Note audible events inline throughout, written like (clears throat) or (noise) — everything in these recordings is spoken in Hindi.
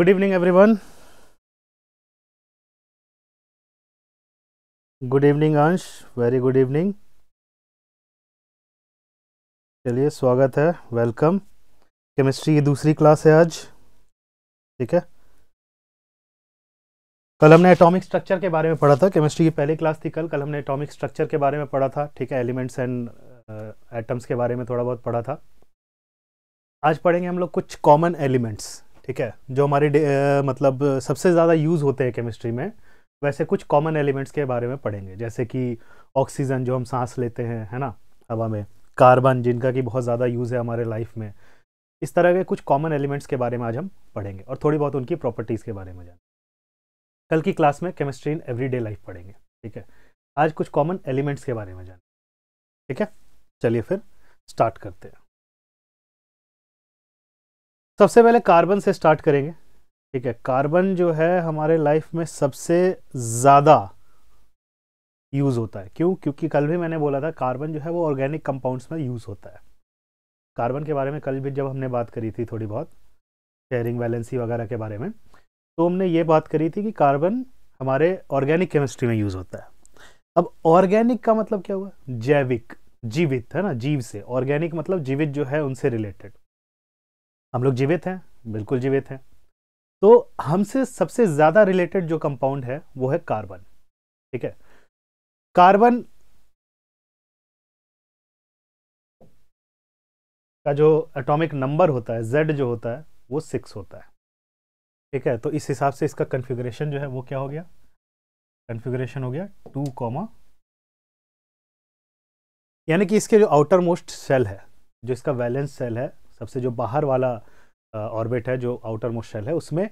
evening every one good evening Ansh very good evening चलिए स्वागत है वेलकम केमिस्ट्री की दूसरी क्लास है आज ठीक है कल हमने एटॉमिक स्ट्रक्चर के बारे में पढ़ा था केमिस्ट्री की पहली क्लास थी कल कल हमने एटॉमिक स्ट्रक्चर के बारे में पढ़ा था ठीक है एलिमेंट्स एंड एटम्स के बारे में थोड़ा बहुत पढ़ा था आज पढ़ेंगे हम लोग कुछ कॉमन एलिमेंट्स ठीक है जो हमारे मतलब सबसे ज़्यादा यूज़ होते हैं केमिस्ट्री में वैसे कुछ कॉमन एलिमेंट्स के बारे में पढ़ेंगे जैसे कि ऑक्सीजन जो हम सांस लेते हैं है ना हवा में कार्बन जिनका कि बहुत ज़्यादा यूज़ है हमारे लाइफ में इस तरह के कुछ कॉमन एलिमेंट्स के बारे में आज हम पढ़ेंगे और थोड़ी बहुत उनकी प्रॉपर्टीज़ के बारे में जानेंगे कल की क्लास में केमिस्ट्री इन एवरी लाइफ पढ़ेंगे ठीक है आज कुछ कॉमन एलिमेंट्स के बारे में जानेंगे ठीक है चलिए फिर स्टार्ट करते हैं सबसे पहले कार्बन से स्टार्ट करेंगे ठीक है कार्बन जो है हमारे लाइफ में सबसे ज़्यादा यूज़ होता है क्यों क्योंकि कल भी मैंने बोला था कार्बन जो है वो ऑर्गेनिक कंपाउंड्स में यूज़ होता है कार्बन के बारे में कल भी जब हमने बात करी थी थोड़ी बहुत शेयरिंग वैलेंसी वगैरह के बारे में तो हमने ये बात करी थी कि कार्बन हमारे ऑर्गेनिक केमिस्ट्री में यूज़ होता है अब ऑर्गेनिक का मतलब क्या हुआ जैविक जीवित है ना जीव से ऑर्गेनिक मतलब जीवित जो है उनसे रिलेटेड हम लोग जीवित हैं बिल्कुल जीवित हैं तो हमसे सबसे ज़्यादा रिलेटेड जो कंपाउंड है वो है कार्बन ठीक है कार्बन का जो एटॉमिक नंबर होता है जेड जो होता है वो सिक्स होता है ठीक है तो इस हिसाब से इसका कन्फिग्रेशन जो है वो क्या हो गया कन्फिग्रेशन हो गया टू कॉमा यानी कि इसके जो आउटर मोस्ट सेल है जो इसका वैलेंस सेल है सबसे जो बाहर वाला ऑर्बिट है जो आउटर मोस्ट शेल है उसमें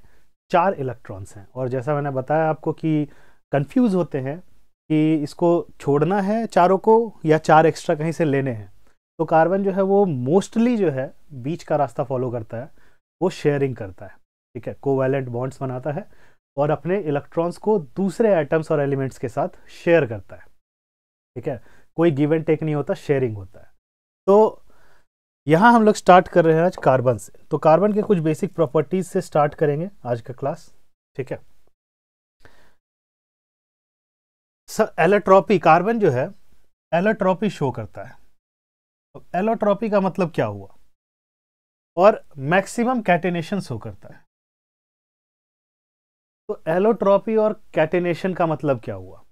चार इलेक्ट्रॉन्स हैं और जैसा मैंने बताया आपको कि कंफ्यूज होते हैं कि इसको छोड़ना है चारों को या चार एक्स्ट्रा कहीं से लेने हैं तो कार्बन जो है वो मोस्टली जो है बीच का रास्ता फॉलो करता है वो शेयरिंग करता है ठीक है कोवैलेंट बॉन्ड्स बनाता है और अपने इलेक्ट्रॉन्स को दूसरे एटम्स और एलिमेंट्स के साथ शेयर करता है ठीक है कोई गिव एंड टेक नहीं होता शेयरिंग होता है तो यहाँ हम लोग स्टार्ट कर रहे हैं आज कार्बन से तो कार्बन के कुछ बेसिक प्रॉपर्टीज से स्टार्ट करेंगे आज का क्लास ठीक है एलोट्रॉपी कार्बन जो है एलोट्रॉपी शो करता है तो एलोट्रॉपी का मतलब क्या हुआ और मैक्सिमम कैटेनेशन शो करता है तो एलोट्रॉपी और कैटेनेशन का मतलब क्या हुआ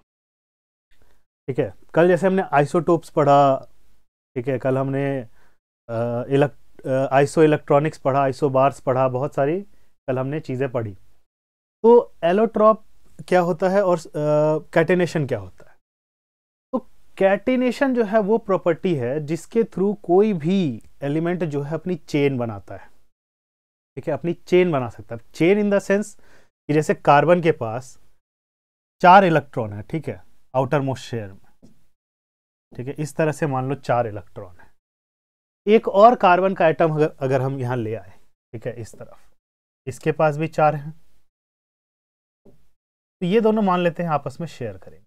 ठीक है कल जैसे हमने आइसोटोप्स पढ़ा ठीक है कल हमने आइसो इलेक्ट्रॉनिक्स पढ़ा आइसो बार्स पढ़ा बहुत सारी कल हमने चीज़ें पढ़ी तो एलोट्रॉप क्या होता है और कैटेनेशन क्या होता है तो कैटेनेशन जो है वो प्रॉपर्टी है जिसके थ्रू कोई भी एलिमेंट जो है अपनी चेन बनाता है ठीक है अपनी चेन बना सकता है चेन इन द सेंस कि जैसे कार्बन के पास चार इलेक्ट्रॉन है ठीक है आउटर मोस्ट शेयर में ठीक है इस तरह से मान लो चार इलेक्ट्रॉन एक और कार्बन का आइटम अगर अगर हम यहां ले आए ठीक है इस तरफ इसके पास भी चार हैं तो ये दोनों मान लेते हैं आपस में शेयर करेंगे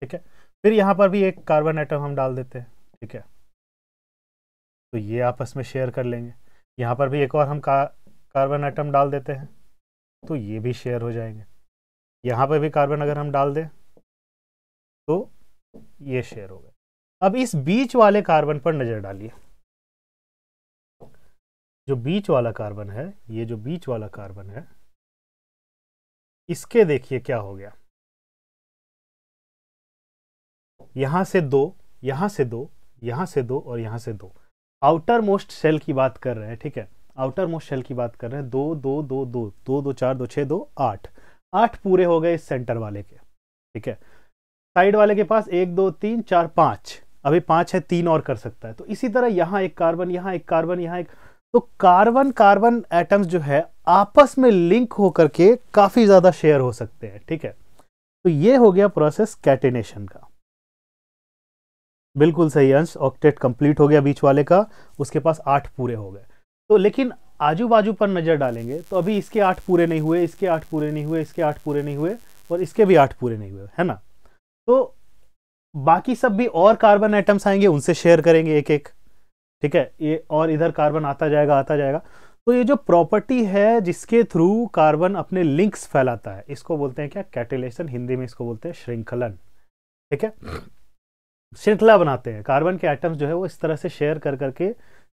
ठीक है फिर यहां पर भी एक कार्बन आइटम हम डाल देते हैं ठीक है तो ये आपस में शेयर कर लेंगे यहां पर भी एक और हम का, कार्बन आइटम डाल देते हैं तो ये भी शेयर हो जाएंगे यहां पर भी कार्बन अगर हम डाल दें तो ये शेयर हो गए अब इस बीच वाले कार्बन पर नज़र डालिए जो बीच वाला कार्बन है ये जो बीच वाला कार्बन है इसके देखिए क्या हो गया यहां से दो यहां से दो यहां से दो और यहां से दो आउटर मोस्ट सेल की बात कर रहे हैं ठीक है आउटर मोस्ट सेल की बात कर रहे हैं दो दो दो दो दो दो चार दो छह दो आठ आठ पूरे हो गए इस सेंटर वाले के ठीक है साइड वाले के पास एक दो तीन चार पांच अभी पांच है तीन और कर सकता है तो इसी तरह यहां एक कार्बन यहां एक कार्बन यहां एक तो कार्बन कार्बन एटम्स जो है आपस में लिंक होकर के काफ़ी ज़्यादा शेयर हो सकते हैं ठीक है तो ये हो गया प्रोसेस कैटेनेशन का बिल्कुल सही अंश ऑक्टेट कंप्लीट हो गया बीच वाले का उसके पास आठ पूरे हो गए तो लेकिन आजू बाजू पर नज़र डालेंगे तो अभी इसके आठ पूरे नहीं हुए इसके आठ पूरे नहीं हुए इसके आठ पूरे नहीं हुए और इसके भी आठ पूरे नहीं हुए है ना तो बाकी सब भी और कार्बन एटम्स आएंगे उनसे शेयर करेंगे एक एक ठीक है ये और इधर कार्बन आता जाएगा आता जाएगा तो ये जो प्रॉपर्टी है जिसके थ्रू कार्बन अपने लिंक्स फैलाता है इसको बोलते हैं क्या कैटेलेशन हिंदी में इसको बोलते हैं श्रृंखलन ठीक है श्रृंखला बनाते हैं कार्बन के आइटम्स जो है वो इस तरह से शेयर कर करके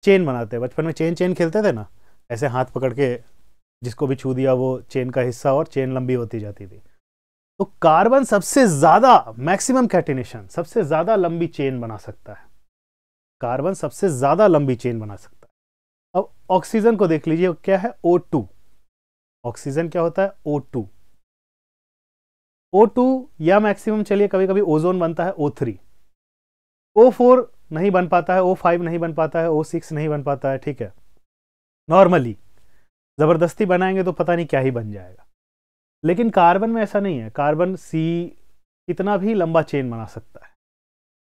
चेन बनाते हैं बचपन में चेन चेन खेलते थे ना ऐसे हाथ पकड़ के जिसको भी छू दिया वो चेन का हिस्सा और चेन लंबी होती जाती थी तो कार्बन सबसे ज़्यादा मैक्सिमम कैटिनेशन सबसे ज़्यादा लंबी चेन बना सकता है कार्बन सबसे ज़्यादा लंबी चेन बना सकता है अब ऑक्सीजन को देख लीजिए क्या है ओ टू ऑक्सीजन क्या होता है ओ टू ओ टू या मैक्सिमम चलिए कभी कभी ओजोन बनता है ओ थ्री ओ फोर नहीं बन पाता है ओ फाइव नहीं बन पाता है ओ सिक्स नहीं बन पाता है ठीक है नॉर्मली ज़बरदस्ती बनाएंगे तो पता नहीं क्या ही बन जाएगा लेकिन कार्बन में ऐसा नहीं है कार्बन सी कितना भी लंबा चेन बना सकता है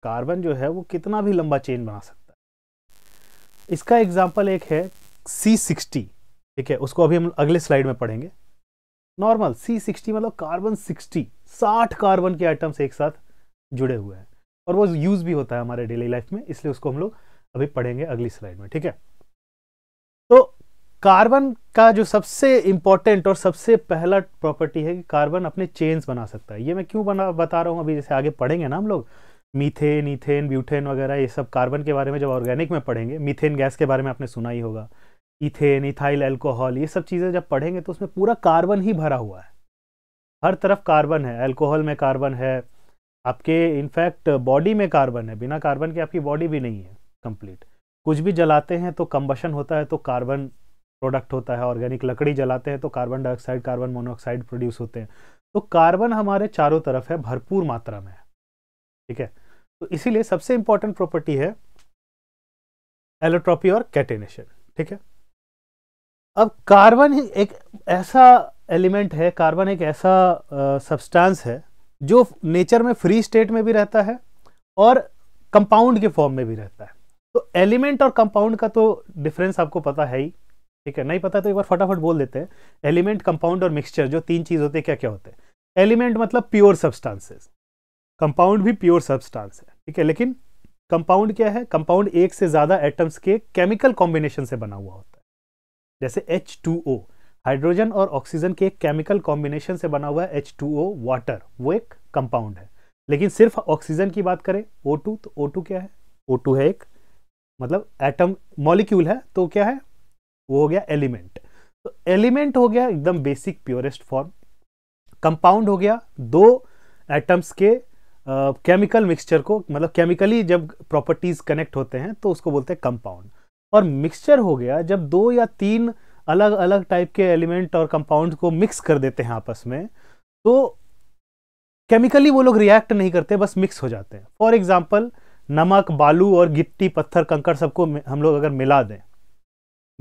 कार्बन जो है वो कितना भी लंबा चेन बना सकता है इसका एग्जाम्पल एक है सी सिक्सटी ठीक है उसको अभी हम अगले स्लाइड में पढ़ेंगे नॉर्मल सी सिक्सटी मतलब कार्बन सिक्सटी साठ कार्बन के आइटम्स एक साथ जुड़े हुए हैं और वो यूज़ भी होता है हमारे डेली लाइफ में इसलिए उसको हम लोग अभी पढ़ेंगे अगली स्लाइड में ठीक है तो कार्बन का जो सबसे इंपॉर्टेंट और सबसे पहला प्रॉपर्टी है कि कार्बन अपने चेन्स बना सकता है ये मैं क्यों बना बता रहा हूँ अभी जैसे आगे पढ़ेंगे ना हम लोग मीथेन इथेन ब्यूटेन वगैरह ये सब कार्बन के बारे में जब ऑर्गेनिक में पढ़ेंगे मीथेन गैस के बारे में आपने सुना ही होगा इथेन इथाइल एल्कोहल ये सब चीज़ें जब पढ़ेंगे तो उसमें पूरा कार्बन ही भरा हुआ है हर तरफ कार्बन है एल्कोहल में कार्बन है आपके इनफैक्ट बॉडी में कार्बन है बिना कार्बन के आपकी बॉडी भी नहीं है कंप्लीट कुछ भी जलाते हैं तो कम्बशन होता है तो कार्बन प्रोडक्ट होता है ऑर्गेनिक लकड़ी जलाते हैं तो carbon dioxide carbon monoxide produce होते हैं तो कार्बन हमारे चारों तरफ है भरपूर मात्रा में ठीक है तो इसीलिए सबसे इंपॉर्टेंट प्रॉपर्टी है एलोट्रॉपी और कैटेनेशन ठीक है अब कार्बन एक ऐसा एलिमेंट है कार्बन एक ऐसा सब्सटेंस है जो नेचर में फ्री स्टेट में भी रहता है और कंपाउंड के फॉर्म में भी रहता है तो एलिमेंट और कंपाउंड का तो डिफरेंस आपको पता है ही ठीक है नहीं पता तो एक बार फटाफट बोल देते हैं एलिमेंट कंपाउंड और मिक्सचर जो तीन चीज़ होते हैं क्या क्या होते हैं एलिमेंट मतलब प्योर सब्सटांसेस कंपाउंड भी प्योर सब्सटांस है ठीक है लेकिन कंपाउंड क्या है कंपाउंड एक से ज़्यादा एटम्स के केमिकल कॉम्बिनेशन से बना हुआ होता है जैसे एच टू ओ हाइड्रोजन और ऑक्सीजन के केमिकल कॉम्बिनेशन से बना हुआ है एच टू ओ वाटर वो एक कंपाउंड है लेकिन सिर्फ ऑक्सीजन की बात करें ओ टू तो ओ टू क्या है ओ टू है एक मतलब एटम मॉलिक्यूल है तो क्या है वो हो गया एलिमेंट तो एलिमेंट हो गया एकदम बेसिक प्योरेस्ट फॉर्म कंपाउंड हो गया दो एटम्स के केमिकल मिक्सचर को मतलब केमिकली जब प्रॉपर्टीज कनेक्ट होते हैं तो उसको बोलते हैं कंपाउंड और मिक्सचर हो गया जब दो या तीन अलग अलग टाइप के एलिमेंट और कंपाउंड को मिक्स कर देते हैं आपस में तो केमिकली वो लोग रिएक्ट नहीं करते बस मिक्स हो जाते हैं फॉर एग्जाम्पल नमक बालू और गिट्टी पत्थर कंकड़ सबको हम लोग अगर मिला दें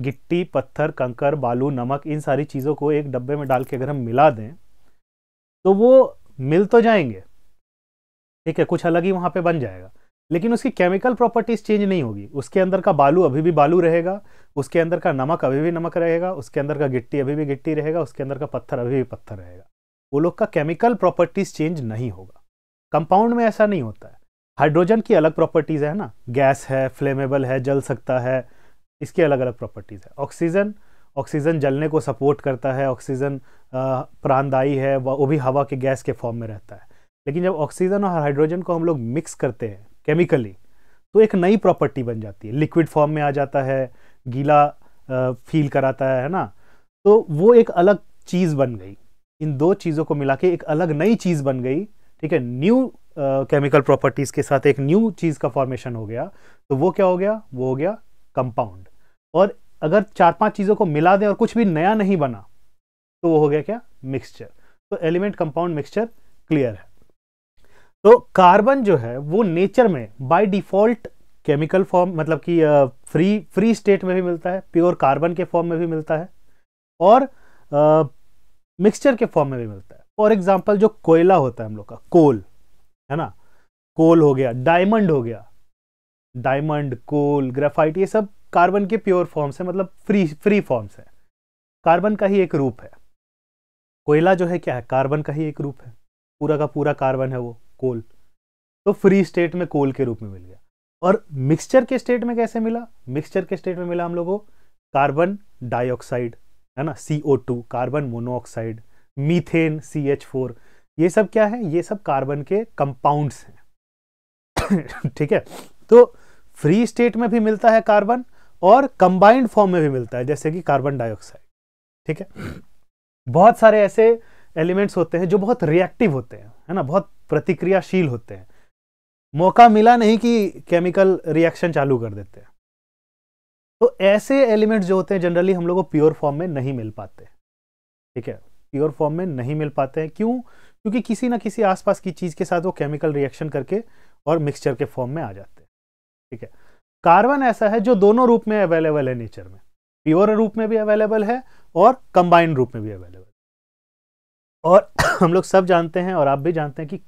गिट्टी पत्थर कंकर बालू नमक इन सारी चीज़ों को एक डब्बे में डाल के अगर हम मिला दें तो वो मिल तो जाएंगे ठीक है कुछ अलग ही वहाँ पे बन जाएगा लेकिन उसकी केमिकल प्रॉपर्टीज चेंज नहीं होगी उसके अंदर का बालू अभी भी बालू रहेगा उसके अंदर का नमक अभी भी नमक रहेगा उसके अंदर का गिट्टी अभी भी गिट्टी रहेगा उसके अंदर का पत्थर अभी भी पत्थर रहेगा वो लोग का केमिकल प्रॉपर्टीज चेंज नहीं होगा कंपाउंड में ऐसा नहीं होता है हाइड्रोजन की अलग प्रॉपर्टीज़ है ना गैस है फ्लेमेबल है जल सकता है इसकी अलग अलग प्रॉपर्टीज़ है ऑक्सीजन ऑक्सीजन जलने को सपोर्ट करता है ऑक्सीजन प्राणदायी है वो भी हवा के गैस के फॉर्म में रहता है लेकिन जब ऑक्सीजन और हाइड्रोजन को हम लोग मिक्स करते हैं केमिकली तो एक नई प्रॉपर्टी बन जाती है लिक्विड फॉर्म में आ जाता है गीला फील कराता है है ना तो वो एक अलग चीज़ बन गई इन दो चीज़ों को मिला के एक अलग नई चीज़ बन गई ठीक है न्यू केमिकल प्रॉपर्टीज़ के साथ एक न्यू चीज़ का फॉर्मेशन हो गया तो वो क्या हो गया वो हो गया कंपाउंड और अगर चार पांच चीज़ों को मिला दें और कुछ भी नया नहीं बना तो वो हो गया क्या मिक्सचर तो एलिमेंट कंपाउंड मिक्सचर क्लियर है तो कार्बन जो है वो नेचर में बाय डिफॉल्ट केमिकल फॉर्म मतलब कि फ्री फ्री स्टेट में भी मिलता है प्योर कार्बन के फॉर्म में भी मिलता है और मिक्सचर के फॉर्म में भी मिलता है फॉर एग्जाम्पल जो कोयला होता है हम लोग का कोल है ना कोल हो गया डायमंड हो गया डायमंड कोल ग्रेफाइट ये सब कार्बन के प्योर फॉर्म्स है मतलब फ्री फ्री फॉर्म्स है कार्बन का ही एक रूप है कोयला जो है क्या है कार्बन का ही एक रूप है पूरा का पूरा कार्बन है वो कोल तो फ्री स्टेट में कोल के रूप में मिल गया और मिक्सचर के स्टेट में कैसे मिला मिक्सचर के स्टेट में मिला हम लोगों कार्बन डाइऑक्साइड है ना C O two carbon monoxide methane C H four ये सब क्या है ये सब कार्बन के कंपाउंड्स हैं (coughs) ठीक है तो फ्री स्टेट में भी मिलता है कार्बन और कंबाइंड फॉर्म में भी मिलता है जैसे कि कार्बन डाइऑक्साइड ठीक है बहुत सारे ऐसे एलिमेंट्स होते हैं जो बहुत रिएक्टिव होते हैं है ना बहुत प्रतिक्रियाशील होते हैं मौका मिला नहीं कि केमिकल रिएक्शन चालू कर देते हैं तो ऐसे एलिमेंट्स जो होते हैं जनरली हम लोग को प्योर फॉर्म में नहीं मिल पाते ठीक है प्योर फॉर्म में नहीं मिल पाते हैं क्यों क्योंकि किसी ना किसी आसपास की चीज़ के साथ वो केमिकल रिएक्शन करके और मिक्सचर के फॉर्म में आ जाते हैं ठीक है कार्बन ऐसा है जो दोनों रूप में अवेलेबल है नेचर में प्योर रूप में भी अवेलेबल है और कंबाइंड रूप में भी अवेलेबल और (coughs) हम लोग सब जानते हैं और आप भी जानते हैं कि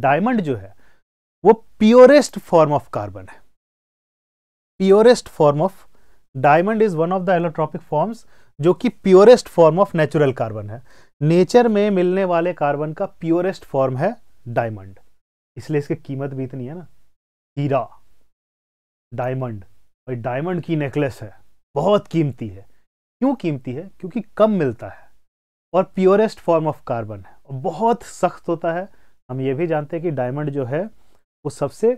डायमंड जो है वो प्योरेस्ट फॉर्म ऑफ कार्बन है purest form of diamond is one of the allotropic forms जो कि purest form of natural carbon है नेचर में मिलने वाले कार्बन का प्योरेस्ट फॉर्म है डायमंड इसलिए इसकी कीमत भी इतनी है ना हीरा डायमंड डायमंड की नेकलेस है बहुत कीमती है क्यों कीमती है क्योंकि कम मिलता है और प्योरेस्ट फॉर्म ऑफ कार्बन है बहुत सख्त होता है हम ये भी जानते हैं कि डायमंड जो है वो सबसे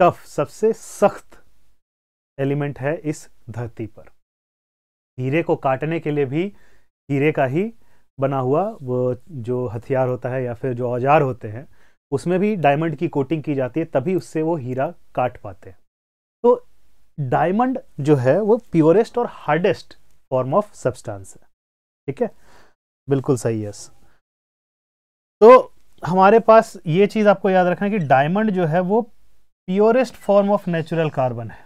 टफ सबसे सख्त एलिमेंट है इस धरती पर हीरे को काटने के लिए भी हीरे का ही बना हुआ वो जो हथियार होता है या फिर जो औजार होते हैं उसमें भी डायमंड की कोटिंग की जाती है तभी उससे वो हीरा काट पाते हैं तो डायमंड जो है वो प्योरेस्ट और हार्डेस्ट फॉर्म ऑफ सब्सटेंस है ठीक है बिल्कुल सही यस तो हमारे पास ये चीज़ आपको याद रखना कि डायमंड जो है वो purest form of natural carbon है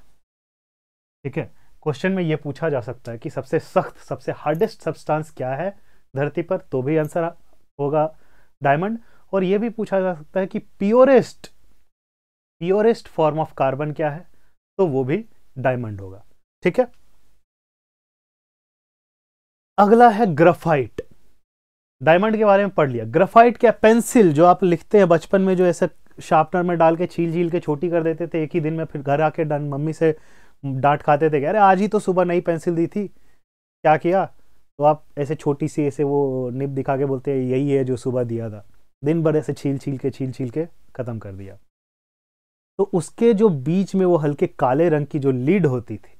ठीक है क्वेश्चन में ये पूछा जा सकता है कि सबसे सख्त सबसे हार्डेस्ट सब्सटेंस क्या है धरती पर तो भी आंसर होगा डायमंड और ये भी पूछा जा सकता है कि purest purest form of carbon क्या है तो वो भी डायमंड होगा ठीक है अगला है ग्रेफाइट डायमंड के बारे में पढ़ लिया ग्रेफाइट क्या पेंसिल जो आप लिखते हैं बचपन में जो ऐसे शार्पनर में डाल के छील छील के छोटी कर देते थे एक ही दिन में फिर घर आके डन मम्मी से डांट खाते थे अरे आज ही तो सुबह नई पेंसिल दी थी क्या किया तो आप ऐसे छोटी सी ऐसे वो निब दिखा के बोलते हैं यही है जो सुबह दिया था दिन भर ऐसे छील छील के छील छील के ख़त्म कर दिया तो उसके जो बीच में वो हल्के काले रंग की जो लीड होती थी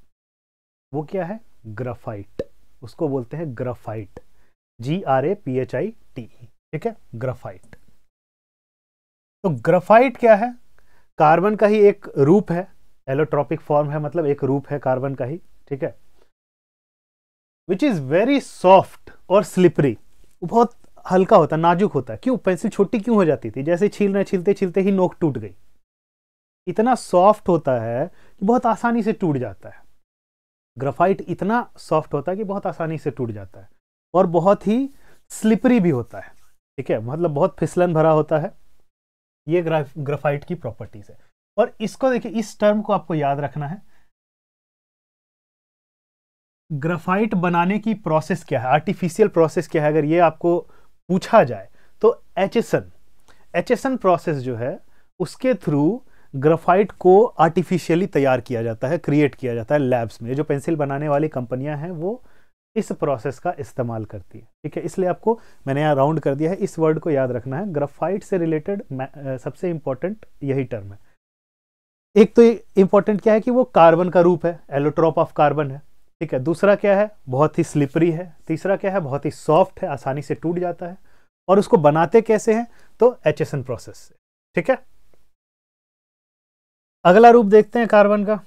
वो क्या है ग्रेफाइट उसको बोलते हैं graphite G R A P H I T ठीक है ग्रफाइट तो ग्रफाइट क्या है कार्बन का ही एक रूप है एलोट्रॉपिक फॉर्म है मतलब एक रूप है कार्बन का ही ठीक है विच इज वेरी सॉफ्ट और स्लिपरी बहुत हल्का होता है नाजुक होता है क्यों पेंसिल छोटी क्यों हो जाती थी जैसे छील रहे छीलते छीलते ही नोक टूट गई इतना सॉफ्ट होता है कि बहुत आसानी से टूट जाता है ग्रफाइट इतना सॉफ्ट होता है कि बहुत आसानी से टूट जाता है और बहुत ही स्लिपरी भी होता है ठीक है मतलब बहुत फिसलन भरा होता है ये ग्राफ ग्राफाइट की प्रॉपर्टीज है और इसको देखिए इस टर्म को आपको याद रखना है ग्राफाइट बनाने की प्रोसेस क्या है आर्टिफिशियल प्रोसेस क्या है अगर ये आपको पूछा जाए तो एचएसएन एचएसएन प्रोसेस जो है उसके थ्रू ग्राफाइट को आर्टिफिशियली तैयार किया जाता है क्रिएट किया जाता है लैब्स में जो पेंसिल बनाने वाली कंपनियां हैं वो इस प्रोसेस का इस्तेमाल करती है ठीक है इसलिए आपको मैंने यहाँ राउंड कर दिया है इस वर्ड को याद रखना है ग्राफाइट से रिलेटेड सबसे इंपॉर्टेंट यही टर्म है एक तो इंपॉर्टेंट क्या है कि वो कार्बन का रूप है एलोट्रॉप ऑफ कार्बन है ठीक है दूसरा क्या है बहुत ही स्लिपरी है तीसरा क्या है बहुत ही सॉफ्ट है आसानी से टूट जाता है और उसको बनाते कैसे हैं तो एच प्रोसेस से ठीक है अगला रूप देखते हैं कार्बन का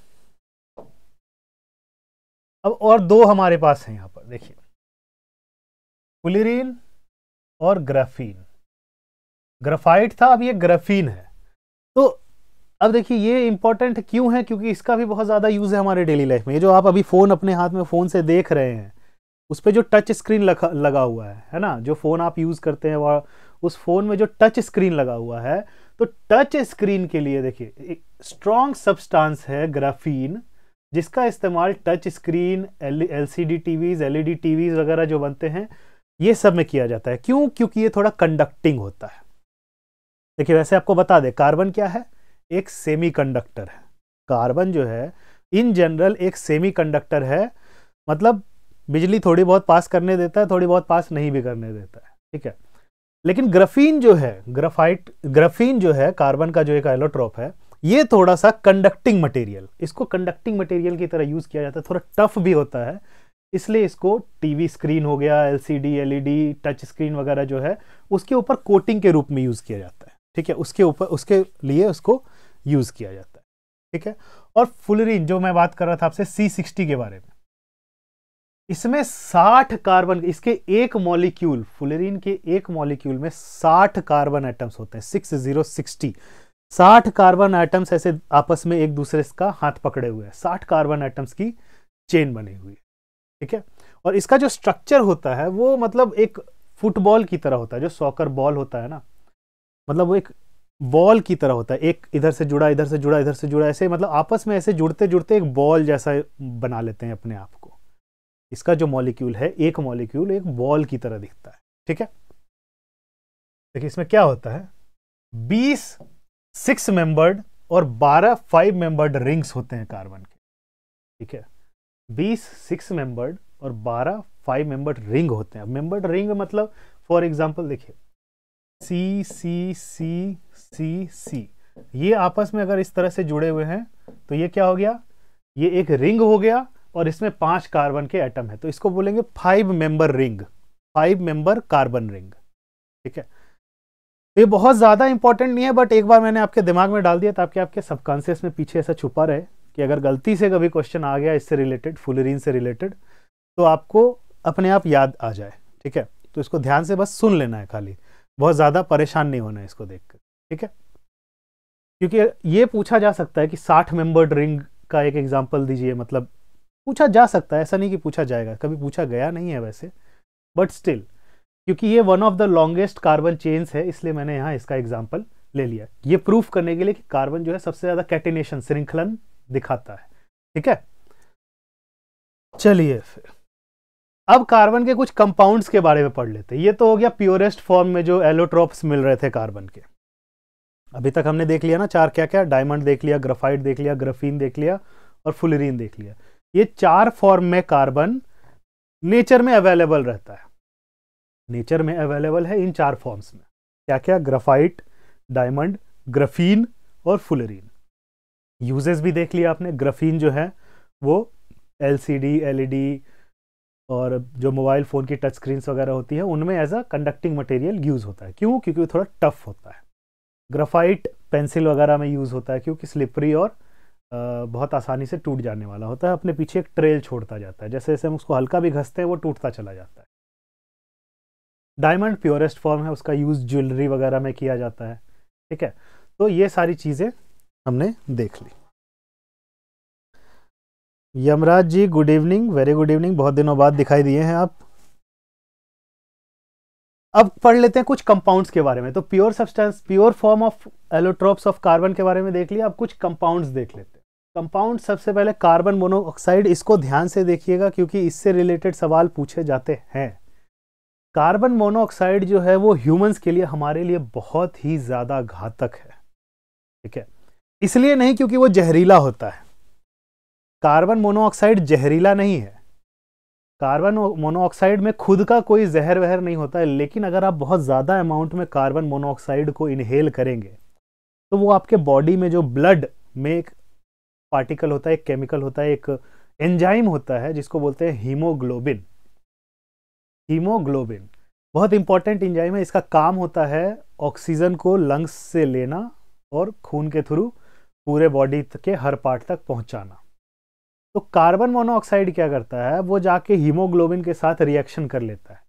अब और दो हमारे पास हैं यहाँ पर देखिए पुलिरीन और ग्राफीन ग्राफाइट था अब ये ग्राफीन है तो अब देखिए ये इंपॉर्टेंट क्यों है क्योंकि इसका भी बहुत ज़्यादा यूज़ है हमारे डेली लाइफ में ये जो आप अभी फ़ोन अपने हाथ में फ़ोन से देख रहे हैं उस पर जो टच स्क्रीन लगा हुआ है है ना जो फ़ोन आप यूज़ करते हैं वह उस फ़ोन में जो टच स्क्रीन लगा हुआ है तो टच स्क्रीन के लिए देखिए एक स्ट्रॉन्ग सब्सटांस है ग्राफीन जिसका इस्तेमाल touch screen L C D TVs L E D TVs वगैरह जो बनते हैं ये सब में किया जाता है क्यों क्योंकि ये थोड़ा कंडक्टिंग होता है देखिए वैसे आपको बता दें कार्बन क्या है एक सेमी कंडक्टर है कार्बन जो है इन जनरल एक सेमी कंडक्टर है मतलब बिजली थोड़ी बहुत पास करने देता है थोड़ी बहुत पास नहीं भी करने देता है ठीक है लेकिन ग्रफीन जो है ग्राफाइट ग्रफीन जो है कार्बन का जो एक एलोट्रॉप है ये थोड़ा सा कंडक्टिंग मटेरियल इसको कंडक्टिंग मटेरियल की तरह यूज़ किया जाता है थोड़ा टफ भी होता है इसलिए इसको टीवी स्क्रीन हो गया एलसीडी एलईडी टच स्क्रीन वगैरह जो है उसके ऊपर कोटिंग के रूप में यूज़ किया जाता है ठीक है उसके ऊपर उसके लिए उसको यूज़ किया जाता है ठीक है और फुलरीन जो मैं बात कर रहा था आपसे सी सिक्सटी के बारे में इसमें 60 कार्बन इसके एक मॉलिक्यूल फुलरीन के एक मॉलिक्यूल में 60 कार्बन एटम्स होते हैं सिक्स जीरो सिक्सटी साठ कार्बन आइटम्स ऐसे आपस में एक दूसरे का हाथ पकड़े हुए हैं साठ कार्बन आइटम्स की चेन बनी हुई है ठीक है और इसका जो स्ट्रक्चर होता है वो मतलब एक फुटबॉल की तरह होता है जो सॉकर बॉल होता है ना मतलब वो एक बॉल की तरह होता है एक इधर से जुड़ा इधर से जुड़ा इधर से जुड़ा ऐसे मतलब आपस में ऐसे जुड़ते जुड़ते एक बॉल जैसा बना लेते हैं अपने आप को इसका जो मॉलिक्यूल है एक मॉलिक्यूल एक बॉल की तरह दिखता है ठीक है देखिए इसमें क्या होता है बीस सिक्स मेंबर्ड और बारह फाइव मेंबर्ड रिंग्स होते हैं कार्बन के ठीक है बीस सिक्स मेंबर्ड और बारह फाइव मेंबर्ड रिंग होते हैं मेंबर्ड रिंग मतलब फॉर एग्जाम्पल देखिए सी सी सी सी सी ये आपस में अगर इस तरह से जुड़े हुए हैं तो ये क्या हो गया ये एक रिंग हो गया और इसमें पांच कार्बन के एटम है तो इसको बोलेंगे five member ring five member carbon ring ठीक है ये बहुत ज़्यादा इंपॉर्टेंट नहीं है बट एक बार मैंने आपके दिमाग में डाल दिया ताकि आपके सबकॉन्सियस में पीछे ऐसा छुपा रहे कि अगर गलती से कभी क्वेश्चन आ गया इससे रिलेटेड फुलरीन से रिलेटेड तो आपको अपने आप याद आ जाए ठीक है तो इसको ध्यान से बस सुन लेना है खाली बहुत ज़्यादा परेशान नहीं होना है इसको देख कर ठीक है क्योंकि ये पूछा जा सकता है कि साठ मेंबर्ड रिंग का एक एग्जाम्पल दीजिए मतलब पूछा जा सकता है ऐसा नहीं कि पूछा जाएगा कभी पूछा गया नहीं है वैसे बट स्टिल क्योंकि ये one of the longest carbon chains है इसलिए मैंने यहाँ इसका एग्जाम्पल ले लिया ये प्रूफ करने के लिए कि कार्बन जो है सबसे ज्यादा कैटिनेशन श्रृंखलन दिखाता है ठीक है चलिए फिर अब कार्बन के कुछ कंपाउंड्स के बारे में पढ़ लेते हैं ये तो हो गया प्योरेस्ट फॉर्म में जो एलोट्रॉप्स मिल रहे थे कार्बन के अभी तक हमने देख लिया ना चार क्या क्या डायमंड देख लिया ग्रेफाइट देख लिया ग्रफीन देख लिया और फुलरीन देख लिया ये चार फॉर्म में कार्बन नेचर में अवेलेबल रहता है नेचर में अवेलेबल है इन चार फॉर्म्स में क्या क्या ग्राफाइट डायमंड ग्रफीन और फुलरीन यूजेस भी देख लिया आपने ग्रफीन जो है वो एलसीडी एलईडी और जो मोबाइल फ़ोन की टच स्क्रीन्स वगैरह होती है उनमें as a conducting material use होता है क्यों क्योंकि वो थोड़ा टफ होता है ग्राफाइट पेंसिल वगैरह में यूज़ होता है क्योंकि स्लिपरी और बहुत आसानी से टूट जाने वाला होता है अपने पीछे एक ट्रेल छोड़ता जाता है जैसे जैसे हम उसको हल्का भी घसते हैं वो टूटता चला जाता है डायमंड प्योरेस्ट फॉर्म है उसका यूज़ ज्वेलरी वगैरह में किया जाता है ठीक है तो ये सारी चीज़ें हमने देख ली Yamraj ji good evening very good evening बहुत दिनों बाद दिखाई दिए हैं आप अब पढ़ लेते हैं कुछ कंपाउंड्स के बारे में तो pure substance pure form of allotropes of carbon के बारे में देख लिया अब कुछ कंपाउंड्स देख लेते हैं कंपाउंड सबसे पहले कार्बन मोनोऑक्साइड इसको ध्यान से देखिएगा क्योंकि इससे रिलेटेड सवाल पूछे जाते हैं कार्बन मोनोऑक्साइड जो है वो ह्यूमंस के लिए हमारे लिए बहुत ही ज़्यादा घातक है ठीक है इसलिए नहीं क्योंकि वो जहरीला होता है कार्बन मोनोऑक्साइड जहरीला नहीं है कार्बन मोनोऑक्साइड में खुद का कोई जहर वहर नहीं होता है लेकिन अगर आप बहुत ज़्यादा अमाउंट में कार्बन मोनोऑक्साइड को इनहेल करेंगे तो वो आपके बॉडी में जो ब्लड में एक पार्टिकल होता है एक केमिकल होता है एक एंजाइम होता है जिसको बोलते हैं हीमोग्लोबिन हीमोग्लोबिन बहुत इंपॉर्टेंट इंजाइम है इसका काम होता है ऑक्सीजन को लंग्स से लेना और खून के थ्रू पूरे बॉडी के हर पार्ट तक पहुंचाना तो कार्बन मोनोऑक्साइड क्या करता है वो जाके हीमोग्लोबिन के साथ रिएक्शन कर लेता है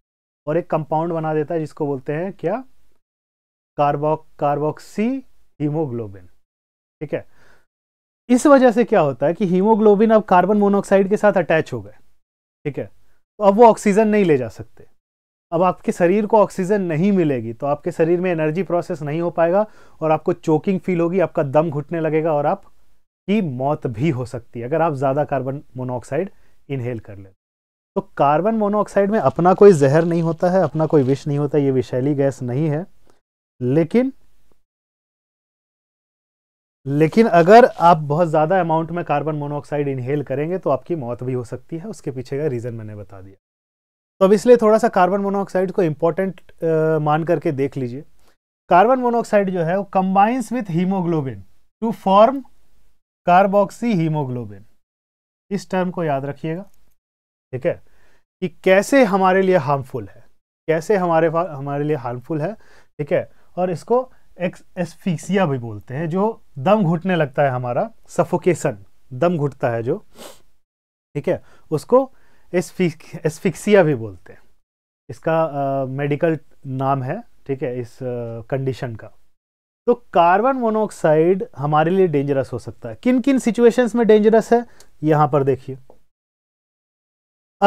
और एक कंपाउंड बना देता है जिसको बोलते हैं क्या कार्बो कार्बोक्सी हीमोग्लोबिन ठीक है इस वजह से क्या होता है कि हीमोग्लोबिन अब कार्बन मोनोऑक्साइड के साथ अटैच हो गए ठीक है तो अब वो ऑक्सीजन नहीं ले जा सकते अब आपके शरीर को ऑक्सीजन नहीं मिलेगी तो आपके शरीर में एनर्जी प्रोसेस नहीं हो पाएगा और आपको चोकिंग फील होगी आपका दम घुटने लगेगा और आपकी मौत भी हो सकती है अगर आप ज़्यादा कार्बन मोनोऑक्साइड इनहेल कर ले तो कार्बन मोनोऑक्साइड में अपना कोई जहर नहीं होता है अपना कोई विष नहीं होता ये विषैली गैस नहीं है लेकिन लेकिन अगर आप बहुत ज़्यादा अमाउंट में कार्बन मोनोऑक्साइड इनहेल करेंगे तो आपकी मौत भी हो सकती है उसके पीछे का रीज़न मैंने बता दिया तो अब इसलिए थोड़ा सा कार्बन मोनोऑक्साइड को इंपॉर्टेंट मान करके देख लीजिए कार्बन मोनोऑक्साइड जो है वो combines with haemoglobin to form carboxyhaemoglobin इस टर्म को याद रखिएगा ठीक है कि कैसे हमारे लिए हार्मफुल है कैसे हमारे हमारे लिए हार्मफुल है ठीक है और इसको एक्स एसफिक्सिया भी बोलते हैं जो दम घुटने लगता है हमारा सफोकेशन दम घुटता है जो ठीक है उसको एसफिक्सिया भी बोलते हैं इसका मेडिकल मेडिकल नाम है ठीक है इस कंडीशन का तो कार्बन मोनोऑक्साइड हमारे लिए डेंजरस हो सकता है किन किन सिचुएशंस में डेंजरस है यहां पर देखिए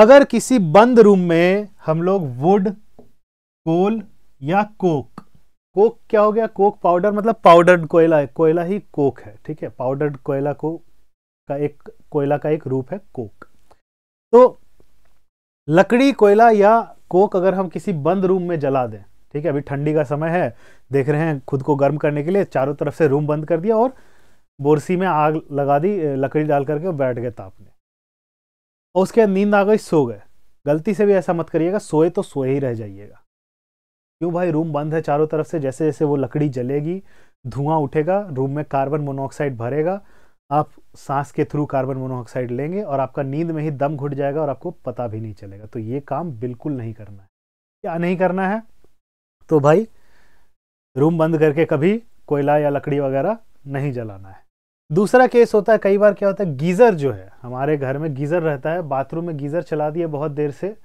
अगर किसी बंद रूम में हम लोग वुड कोल या कोक कोक क्या हो गया कोक पाउडर मतलब पाउडर्ड कोयला है कोयला ही कोक है ठीक है पाउडर्ड कोयला को का एक कोयला का एक रूप है कोक तो लकड़ी कोयला या कोक अगर हम किसी बंद रूम में जला दें ठीक है अभी ठंडी का समय है देख रहे हैं खुद को गर्म करने के लिए चारों तरफ से रूम बंद कर दिया और बोरसी में आग लगा दी लकड़ी डाल करके बैठ गए ताप में और उसके बाद नींद आ गई सो गए गलती से भी ऐसा मत करिएगा सोए तो सोए ही रह जाइएगा क्यों भाई रूम बंद है चारों तरफ से जैसे जैसे वो लकड़ी जलेगी धुआं उठेगा रूम में कार्बन मोनोऑक्साइड भरेगा आप सांस के थ्रू कार्बन मोनोऑक्साइड लेंगे और आपका नींद में ही दम घुट जाएगा और आपको पता भी नहीं चलेगा तो ये काम बिल्कुल नहीं करना है क्या नहीं करना है तो भाई रूम बंद करके कभी कोयला या लकड़ी वगैरह नहीं जलाना है दूसरा केस होता है कई बार क्या होता है गीज़र जो है हमारे घर में गीज़र रहता है बाथरूम में गीज़र चला दिए बहुत देर से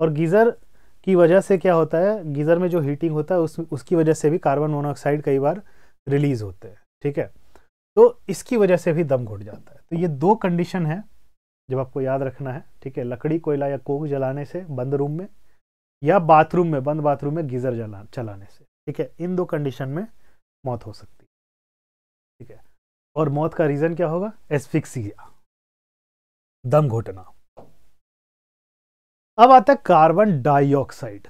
और गीज़र की वजह से क्या होता है गीज़र में जो हीटिंग होता है उस उसकी वजह से भी कार्बन मोनोऑक्साइड कई बार रिलीज होते हैं ठीक है तो इसकी वजह से भी दम घुट जाता है तो ये दो कंडीशन है जब आपको याद रखना है ठीक है लकड़ी कोयला या कोक जलाने से बंद रूम में या बाथरूम में बंद बाथरूम में गीज़र जला चलाने से ठीक है इन दो कंडीशन में मौत हो सकती है ठीक है और मौत का रीज़न क्या होगा एस्फिक्सिया दम घुटना अब आता है कार्बन डाइऑक्साइड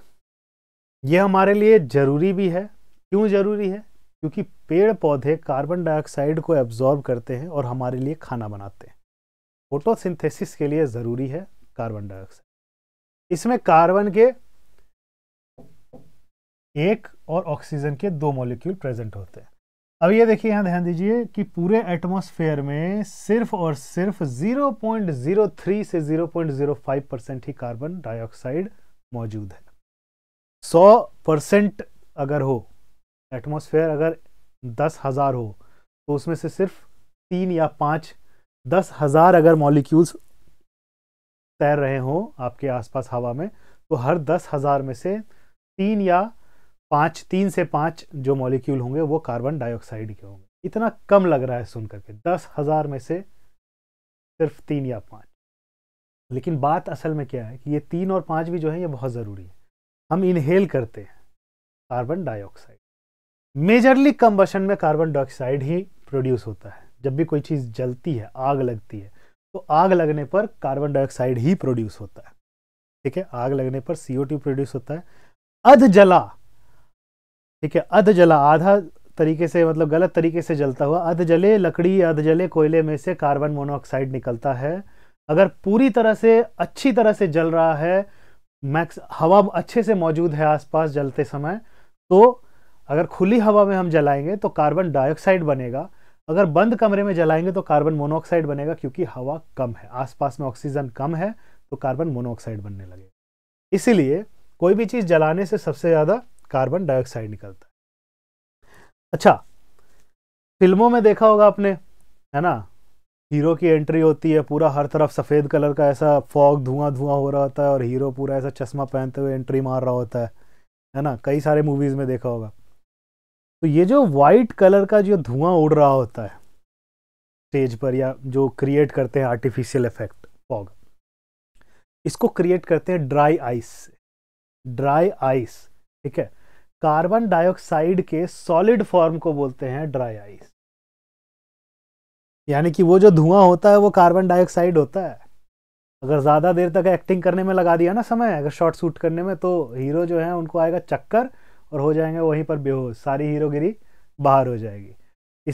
यह हमारे लिए जरूरी भी है क्यों जरूरी है क्योंकि पेड़ पौधे कार्बन डाइऑक्साइड को एब्जॉर्ब करते हैं और हमारे लिए खाना बनाते हैं फोटोसिंथेसिस के लिए ज़रूरी है कार्बन डाइऑक्साइड इसमें कार्बन के एक और ऑक्सीजन के दो मॉलिक्यूल प्रेजेंट होते हैं अब ये देखिए यहाँ ध्यान दीजिए कि पूरे एटमॉस्फेयर में सिर्फ और सिर्फ 0.03 से 0.05 परसेंट ही कार्बन डाइऑक्साइड मौजूद है 100 परसेंट अगर हो एटमॉस्फेयर अगर दस हज़ार हो तो उसमें से सिर्फ तीन या पाँच दस हज़ार अगर मॉलिक्यूल्स तैर रहे हो आपके आसपास हवा में तो हर दस हज़ार में से तीन या पाँच तीन से पाँच जो मॉलिक्यूल होंगे वो कार्बन डाइऑक्साइड के होंगे इतना कम लग रहा है सुनकर के दस हज़ार में से सिर्फ तीन या पाँच लेकिन बात असल में क्या है कि ये तीन और पाँच भी जो है ये बहुत ज़रूरी है हम इनहेल करते हैं कार्बन डाइऑक्साइड मेजरली कम्बशन में कार्बन डाइऑक्साइड ही प्रोड्यूस होता है जब भी कोई चीज़ जलती है आग लगती है तो आग लगने पर कार्बन डाइऑक्साइड ही प्रोड्यूस होता है ठीक है आग लगने पर सी प्रोड्यूस होता है अध जला ठीक है अध जला आधा तरीके से मतलब गलत तरीके से जलता हुआ अध जले लकड़ी अध जले कोयले में से कार्बन मोनोऑक्साइड निकलता है अगर पूरी तरह से अच्छी तरह से जल रहा है मैक्स हवा अच्छे से मौजूद है आसपास जलते समय तो अगर खुली हवा में हम जलाएंगे तो कार्बन डाइऑक्साइड बनेगा अगर बंद कमरे में जलाएंगे तो कार्बन मोनोऑक्साइड बनेगा क्योंकि हवा कम है आसपास में ऑक्सीजन कम है तो कार्बन मोनोऑक्साइड बनने लगेगा इसीलिए कोई भी चीज़ जलाने से सबसे ज़्यादा कार्बन डाइऑक्साइड निकलता है अच्छा फिल्मों में देखा होगा आपने है ना हीरो की एंट्री होती है पूरा हर तरफ सफ़ेद कलर का ऐसा फॉग धुआं धुआं हो रहा होता है और हीरो पूरा ऐसा चश्मा पहनते हुए एंट्री मार रहा होता है है ना कई सारे मूवीज़ में देखा होगा तो ये जो वाइट कलर का जो धुआं उड़ रहा होता है स्टेज पर या जो क्रिएट करते हैं आर्टिफिशियल इफेक्ट फॉग इसको क्रिएट करते हैं ड्राई आइस ड्राई आइस ठीक है कार्बन डाइऑक्साइड के सॉलिड फॉर्म को बोलते हैं ड्राई आइस यानी कि वो जो धुआं होता है वो कार्बन डाइऑक्साइड होता है अगर ज़्यादा देर तक एक्टिंग करने में लगा दिया ना समय अगर शॉर्ट शूट करने में तो हीरो जो है उनको आएगा चक्कर और हो जाएंगे वहीं पर बेहोश सारी हीरोगिरी बाहर हो जाएगी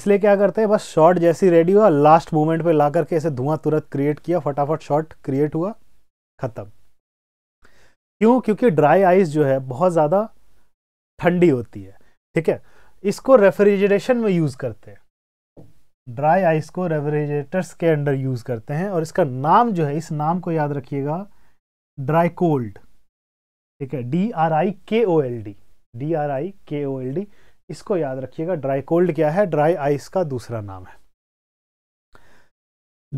इसलिए क्या करते हैं बस शॉट जैसी रेडी हुआ लास्ट मोमेंट पे ला करके ऐसे धुआं तुरंत क्रिएट किया फटाफट शॉट क्रिएट हुआ ख़त्म क्यों क्योंकि ड्राई आइस जो है बहुत ज़्यादा ठंडी होती है ठीक है इसको रेफ्रिजरेशन में यूज़ करते हैं ड्राई आइस को रेफ्रिजरेटर्स के अंडर यूज़ करते हैं और इसका नाम जो है इस नाम को याद रखिएगा ड्राई कोल्ड ठीक है D R I K O L D D R I K O L D इसको याद रखिएगा ड्राई कोल्ड क्या है ड्राई आइस का दूसरा नाम है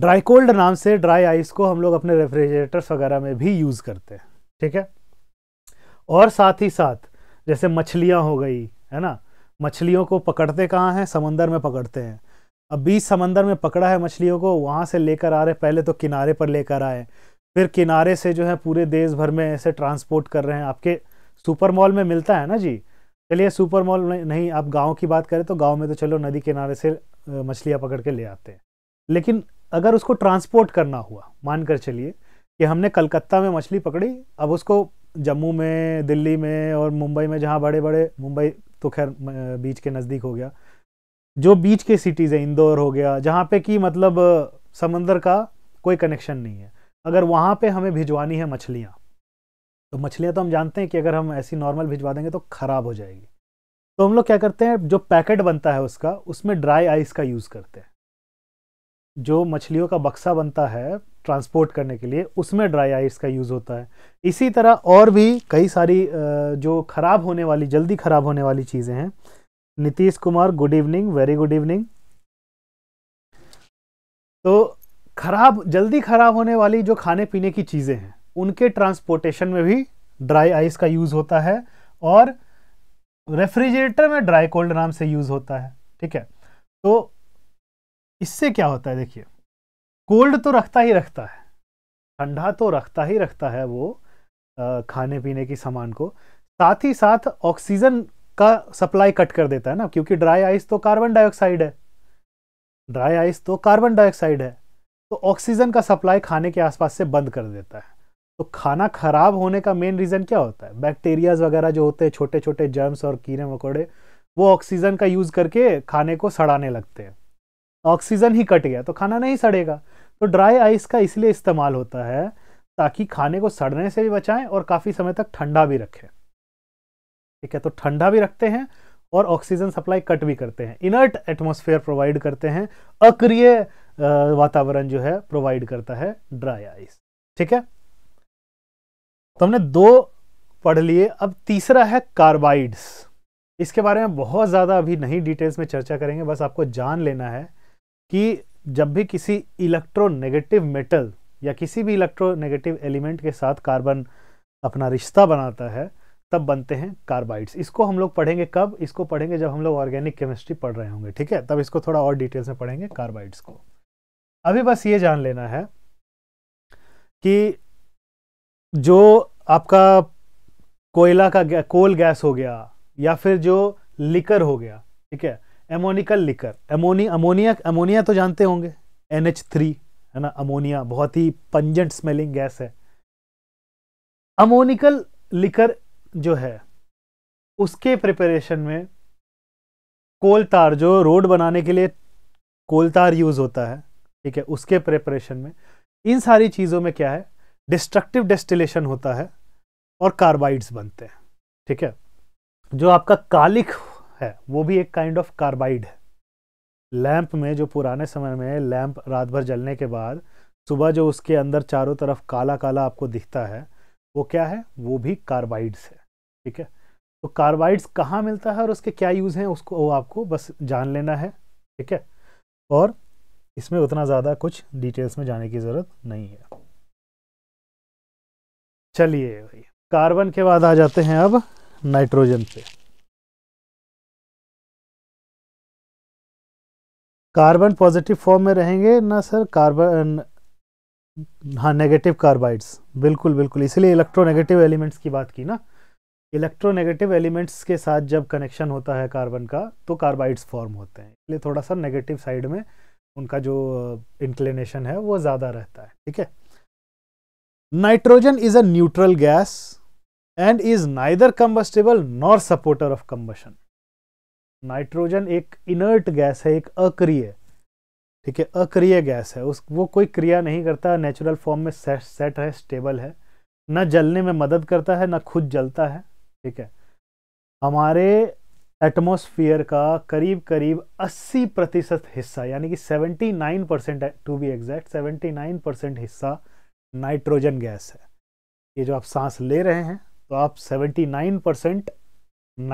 ड्राई कोल्ड नाम से ड्राई आइस को हम लोग अपने रेफ्रिजरेटर्स वगैरह में भी यूज़ करते हैं ठीक है और साथ ही साथ जैसे मछलियाँ हो गई है ना मछलियों को पकड़ते कहाँ हैं समंदर में पकड़ते हैं अब बीच समंदर में पकड़ा है मछलियों को वहाँ से लेकर आ रहे पहले तो किनारे पर लेकर आए फिर किनारे से जो है पूरे देश भर में ऐसे ट्रांसपोर्ट कर रहे हैं आपके सुपर मॉल में मिलता है ना जी चलिए सुपर मॉल में नहीं आप गांव की बात करें तो गांव में तो चलो नदी किनारे से मछलियाँ पकड़ के ले आते हैं लेकिन अगर उसको ट्रांसपोर्ट करना हुआ मानकर चलिए कि हमने कलकत्ता में मछली पकड़ी अब उसको जम्मू में दिल्ली में और मुंबई में जहाँ बड़े बड़े मुंबई तो खैर बीच के नज़दीक हो गया जो बीच के सिटीज़ हैं इंदौर हो गया जहाँ पे कि मतलब समंदर का कोई कनेक्शन नहीं है अगर वहाँ पे हमें भिजवानी है मछलियाँ तो मछलियाँ तो हम जानते हैं कि अगर हम ऐसी नॉर्मल भिजवा देंगे तो ख़राब हो जाएगी तो हम लोग क्या करते हैं जो पैकेट बनता है उसका उसमें ड्राई आइस का यूज़ करते हैं जो मछलियों का बक्सा बनता है ट्रांसपोर्ट करने के लिए उसमें ड्राई आइस का यूज़ होता है इसी तरह और भी कई सारी जो ख़राब होने वाली जल्दी ख़राब होने वाली चीज़ें हैं Nitish Kumar good evening very good evening तो खराब जल्दी खराब होने वाली जो खाने पीने की चीज़ें हैं उनके ट्रांसपोर्टेशन में भी ड्राई आइस का यूज़ होता है और रेफ्रिजरेटर में ड्राई कोल्ड नाम से यूज़ होता है ठीक है तो इससे क्या होता है देखिए कोल्ड तो रखता ही रखता है ठंडा तो रखता ही रखता है वो खाने पीने की सामान को साथ ही साथ ऑक्सीजन का सप्लाई कट कर देता है ना क्योंकि ड्राई आइस तो कार्बन डाइऑक्साइड है ड्राई आइस तो कार्बन डाइऑक्साइड है तो ऑक्सीजन का सप्लाई खाने के आसपास से बंद कर देता है तो खाना खराब होने का मेन रीज़न क्या होता है बैक्टीरियाज वगैरह जो होते हैं छोटे छोटे जर्म्स और कीड़े मकोड़े वो ऑक्सीजन का यूज़ करके खाने को सड़ाने लगते हैं ऑक्सीजन ही कट गया तो खाना नहीं सड़ेगा तो ड्राई आइस का इसलिए इस्तेमाल होता है ताकि खाने को सड़ने से भी बचाएं और काफ़ी समय तक ठंडा भी रखें ठीक है तो ठंडा भी रखते हैं और ऑक्सीजन सप्लाई कट भी करते हैं इनर्ट एटमोसफेयर प्रोवाइड करते हैं अक्रिय वातावरण जो है प्रोवाइड करता है ड्राई आइस ठीक है तो हमने दो पढ़ लिए अब तीसरा है कार्बाइड्स इसके बारे में बहुत ज़्यादा अभी नहीं डिटेल्स में चर्चा करेंगे बस आपको जान लेना है कि जब भी किसी इलेक्ट्रोनेगेटिव मेटल या किसी भी इलेक्ट्रोनेगेटिव एलिमेंट के साथ कार्बन अपना रिश्ता बनाता है तब बनते हैं कार्बाइड्स इसको हम लोग पढ़ेंगे कब इसको पढ़ेंगे जब हम लोग ऑर्गेनिक केमिस्ट्री पढ़ रहे होंगे ठीक है तब इसको थोड़ा और डिटेल्स में पढ़ेंगे कार्बाइड्स को अभी बस ये जान लेना है कि जो आपका कोयला का कोल गैस हो गया या फिर जो लिकर हो गया ठीक है एमोनिकल लिकर एमोनी अमोनिया अमोनिया तो जानते होंगे एन थ्री है ना अमोनिया बहुत ही पंजेंट स्मेलिंग गैस है अमोनिकल लिकर जो है उसके प्रिपरेशन में कोल तार जो रोड बनाने के लिए कोल तार यूज़ होता है ठीक है उसके प्रिपरेशन में इन सारी चीज़ों में क्या है डिस्ट्रक्टिव डेस्टिलेशन होता है और कार्बाइड्स बनते हैं ठीक है जो आपका कालिक है वो भी एक काइंड ऑफ कार्बाइड है लैंप में जो पुराने समय में लैंप रात भर जलने के बाद सुबह जो उसके अंदर चारों तरफ काला काला आपको दिखता है वो क्या है वो भी कार्बाइड्स है ठीक है तो कार्बाइड्स कहाँ मिलता है और उसके क्या यूज़ हैं उसको वो आपको बस जान लेना है ठीक है और इसमें उतना ज़्यादा कुछ डिटेल्स में जाने की ज़रूरत नहीं है चलिए भाई कार्बन के बाद आ जाते हैं अब नाइट्रोजन पे कार्बन पॉजिटिव फॉर्म में रहेंगे ना सर कार्बन हाँ नेगेटिव कार्बाइड्स बिल्कुल बिल्कुल इसलिए इलेक्ट्रोनेगेटिव एलिमेंट्स की बात की ना इलेक्ट्रोनेगेटिव एलिमेंट्स के साथ जब कनेक्शन होता है कार्बन का तो कार्बाइड्स फॉर्म होते हैं इसलिए थोड़ा सा नेगेटिव साइड में उनका जो इंक्लेनेशन है वो ज़्यादा रहता है ठीक है nitrogen is a neutral gas and is neither combustible nor supporter of combustion nitrogen एक इनर्ट गैस है एक अक्रिय ठीक है अक्रिय गैस है उस वो कोई क्रिया नहीं करता नेचुरल फॉर्म में सेट सेट है स्टेबल है ना जलने में मदद करता है ना खुद जलता है ठीक है हमारे एटमोसफियर का करीब करीब 80 प्रतिशत हिस्सा यानी कि 79 percent to be exact 79 percent हिस्सा नाइट्रोजन गैस है ये जो आप सांस ले रहे हैं तो आप 79 परसेंट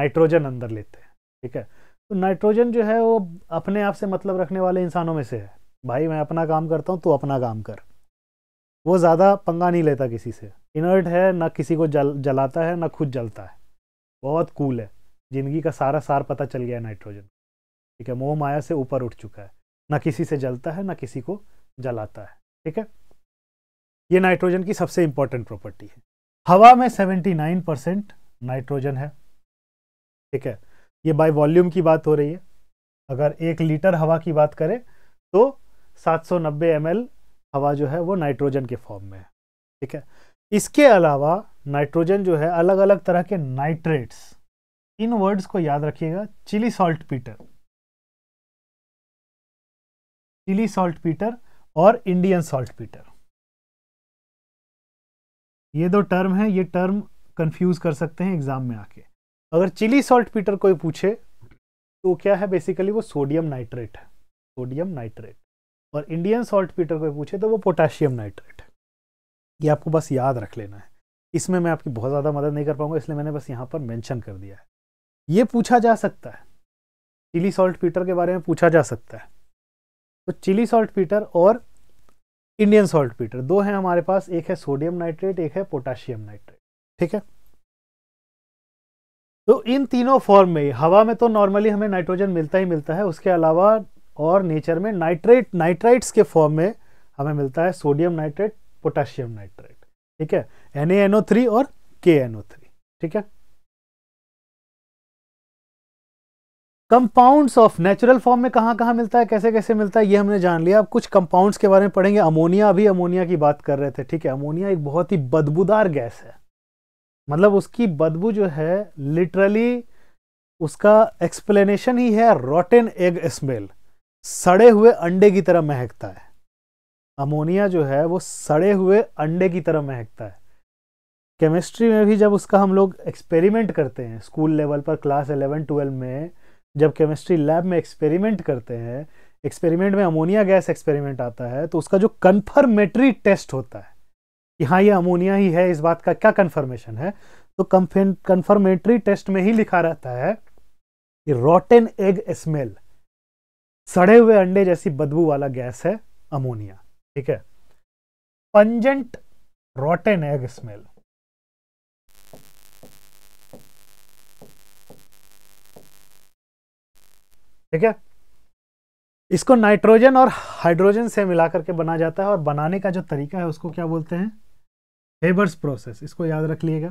नाइट्रोजन अंदर लेते हैं ठीक है तो नाइट्रोजन जो है वो अपने आप से मतलब रखने वाले इंसानों में से है भाई मैं अपना काम करता हूँ तू अपना काम कर वो ज़्यादा पंगा नहीं लेता किसी से इनर्ट है ना किसी को जल जलाता है ना खुद जलता है बहुत कूल है ज़िंदगी का सारा सार पता चल गया है नाइट्रोजन ठीक है मोह माया से ऊपर उठ चुका है ना किसी से जलता है ना किसी को जलाता है ठीक है ये नाइट्रोजन की सबसे इंपॉर्टेंट प्रॉपर्टी है हवा में 79 परसेंट नाइट्रोजन है ठीक है ये बाय वॉल्यूम की बात हो रही है अगर एक लीटर हवा की बात करें तो 790 सौ हवा जो है वो नाइट्रोजन के फॉर्म में है ठीक है इसके अलावा नाइट्रोजन जो है अलग अलग तरह के नाइट्रेट्स इन वर्ड्स को याद रखिएगा Chile saltpetre Chile saltpetre और इंडियन सॉल्ट पीटर ये दो टर्म है ये टर्म कंफ्यूज कर सकते हैं एग्जाम में आके अगर चिली सॉल्ट पीटर कोई पूछे तो क्या है बेसिकली वो सोडियम नाइट्रेट है सोडियम नाइट्रेट और इंडियन सॉल्ट पीटर कोई पूछे तो वो पोटाशियम नाइट्रेट है ये आपको बस याद रख लेना है इसमें मैं आपकी बहुत ज़्यादा मदद नहीं कर पाऊंगा इसलिए मैंने बस यहाँ पर मैंशन कर दिया है ये पूछा जा सकता है चिली सॉल्ट पीटर के बारे में पूछा जा सकता है तो चिली सॉल्ट पीटर और इंडियन सॉल्ट पीटर दो हैं हमारे पास एक है सोडियम नाइट्रेट एक है पोटाशियम नाइट्रेट ठीक है तो इन तीनों फॉर्म में हवा में तो नॉर्मली हमें नाइट्रोजन मिलता ही मिलता है उसके अलावा और नेचर में नाइट्रेट नाइट्राइट्स के फॉर्म में हमें मिलता है सोडियम नाइट्रेट पोटाशियम नाइट्रेट ठीक है एन और के ठीक है कंपाउंड्स ऑफ नेचुरल फॉर्म में कहाँ कहाँ मिलता है कैसे कैसे मिलता है ये हमने जान लिया अब कुछ कंपाउंड्स के बारे में पढ़ेंगे अमोनिया अभी अमोनिया की बात कर रहे थे ठीक है अमोनिया एक बहुत ही बदबूदार गैस है मतलब उसकी बदबू जो है लिटरली उसका एक्सप्लेनेशन ही है रोटेन एग स्मेल सड़े हुए अंडे की तरह महकता है अमोनिया जो है वो सड़े हुए अंडे की तरह महकता है केमिस्ट्री में भी जब उसका हम लोग एक्सपेरिमेंट करते हैं स्कूल लेवल पर क्लास एलेवन ट्वेल्व में जब केमिस्ट्री लैब में एक्सपेरिमेंट करते हैं एक्सपेरिमेंट में अमोनिया गैस एक्सपेरिमेंट आता है तो उसका जो कन्फर्मेटरी टेस्ट होता है कि हाँ ये अमोनिया ही है इस बात का क्या कन्फर्मेशन है तो कन्फर्मेटरी टेस्ट में ही लिखा रहता है कि रोटेन एग स्मेल सड़े हुए अंडे जैसी बदबू वाला गैस है अमोनिया ठीक है पंजेंट रोटेन एग स्मेल ठीक है इसको नाइट्रोजन और हाइड्रोजन से मिलाकर के बना जाता है और बनाने का जो तरीका है उसको क्या बोलते हैं हेबर्स प्रोसेस इसको याद रख लीजिएगा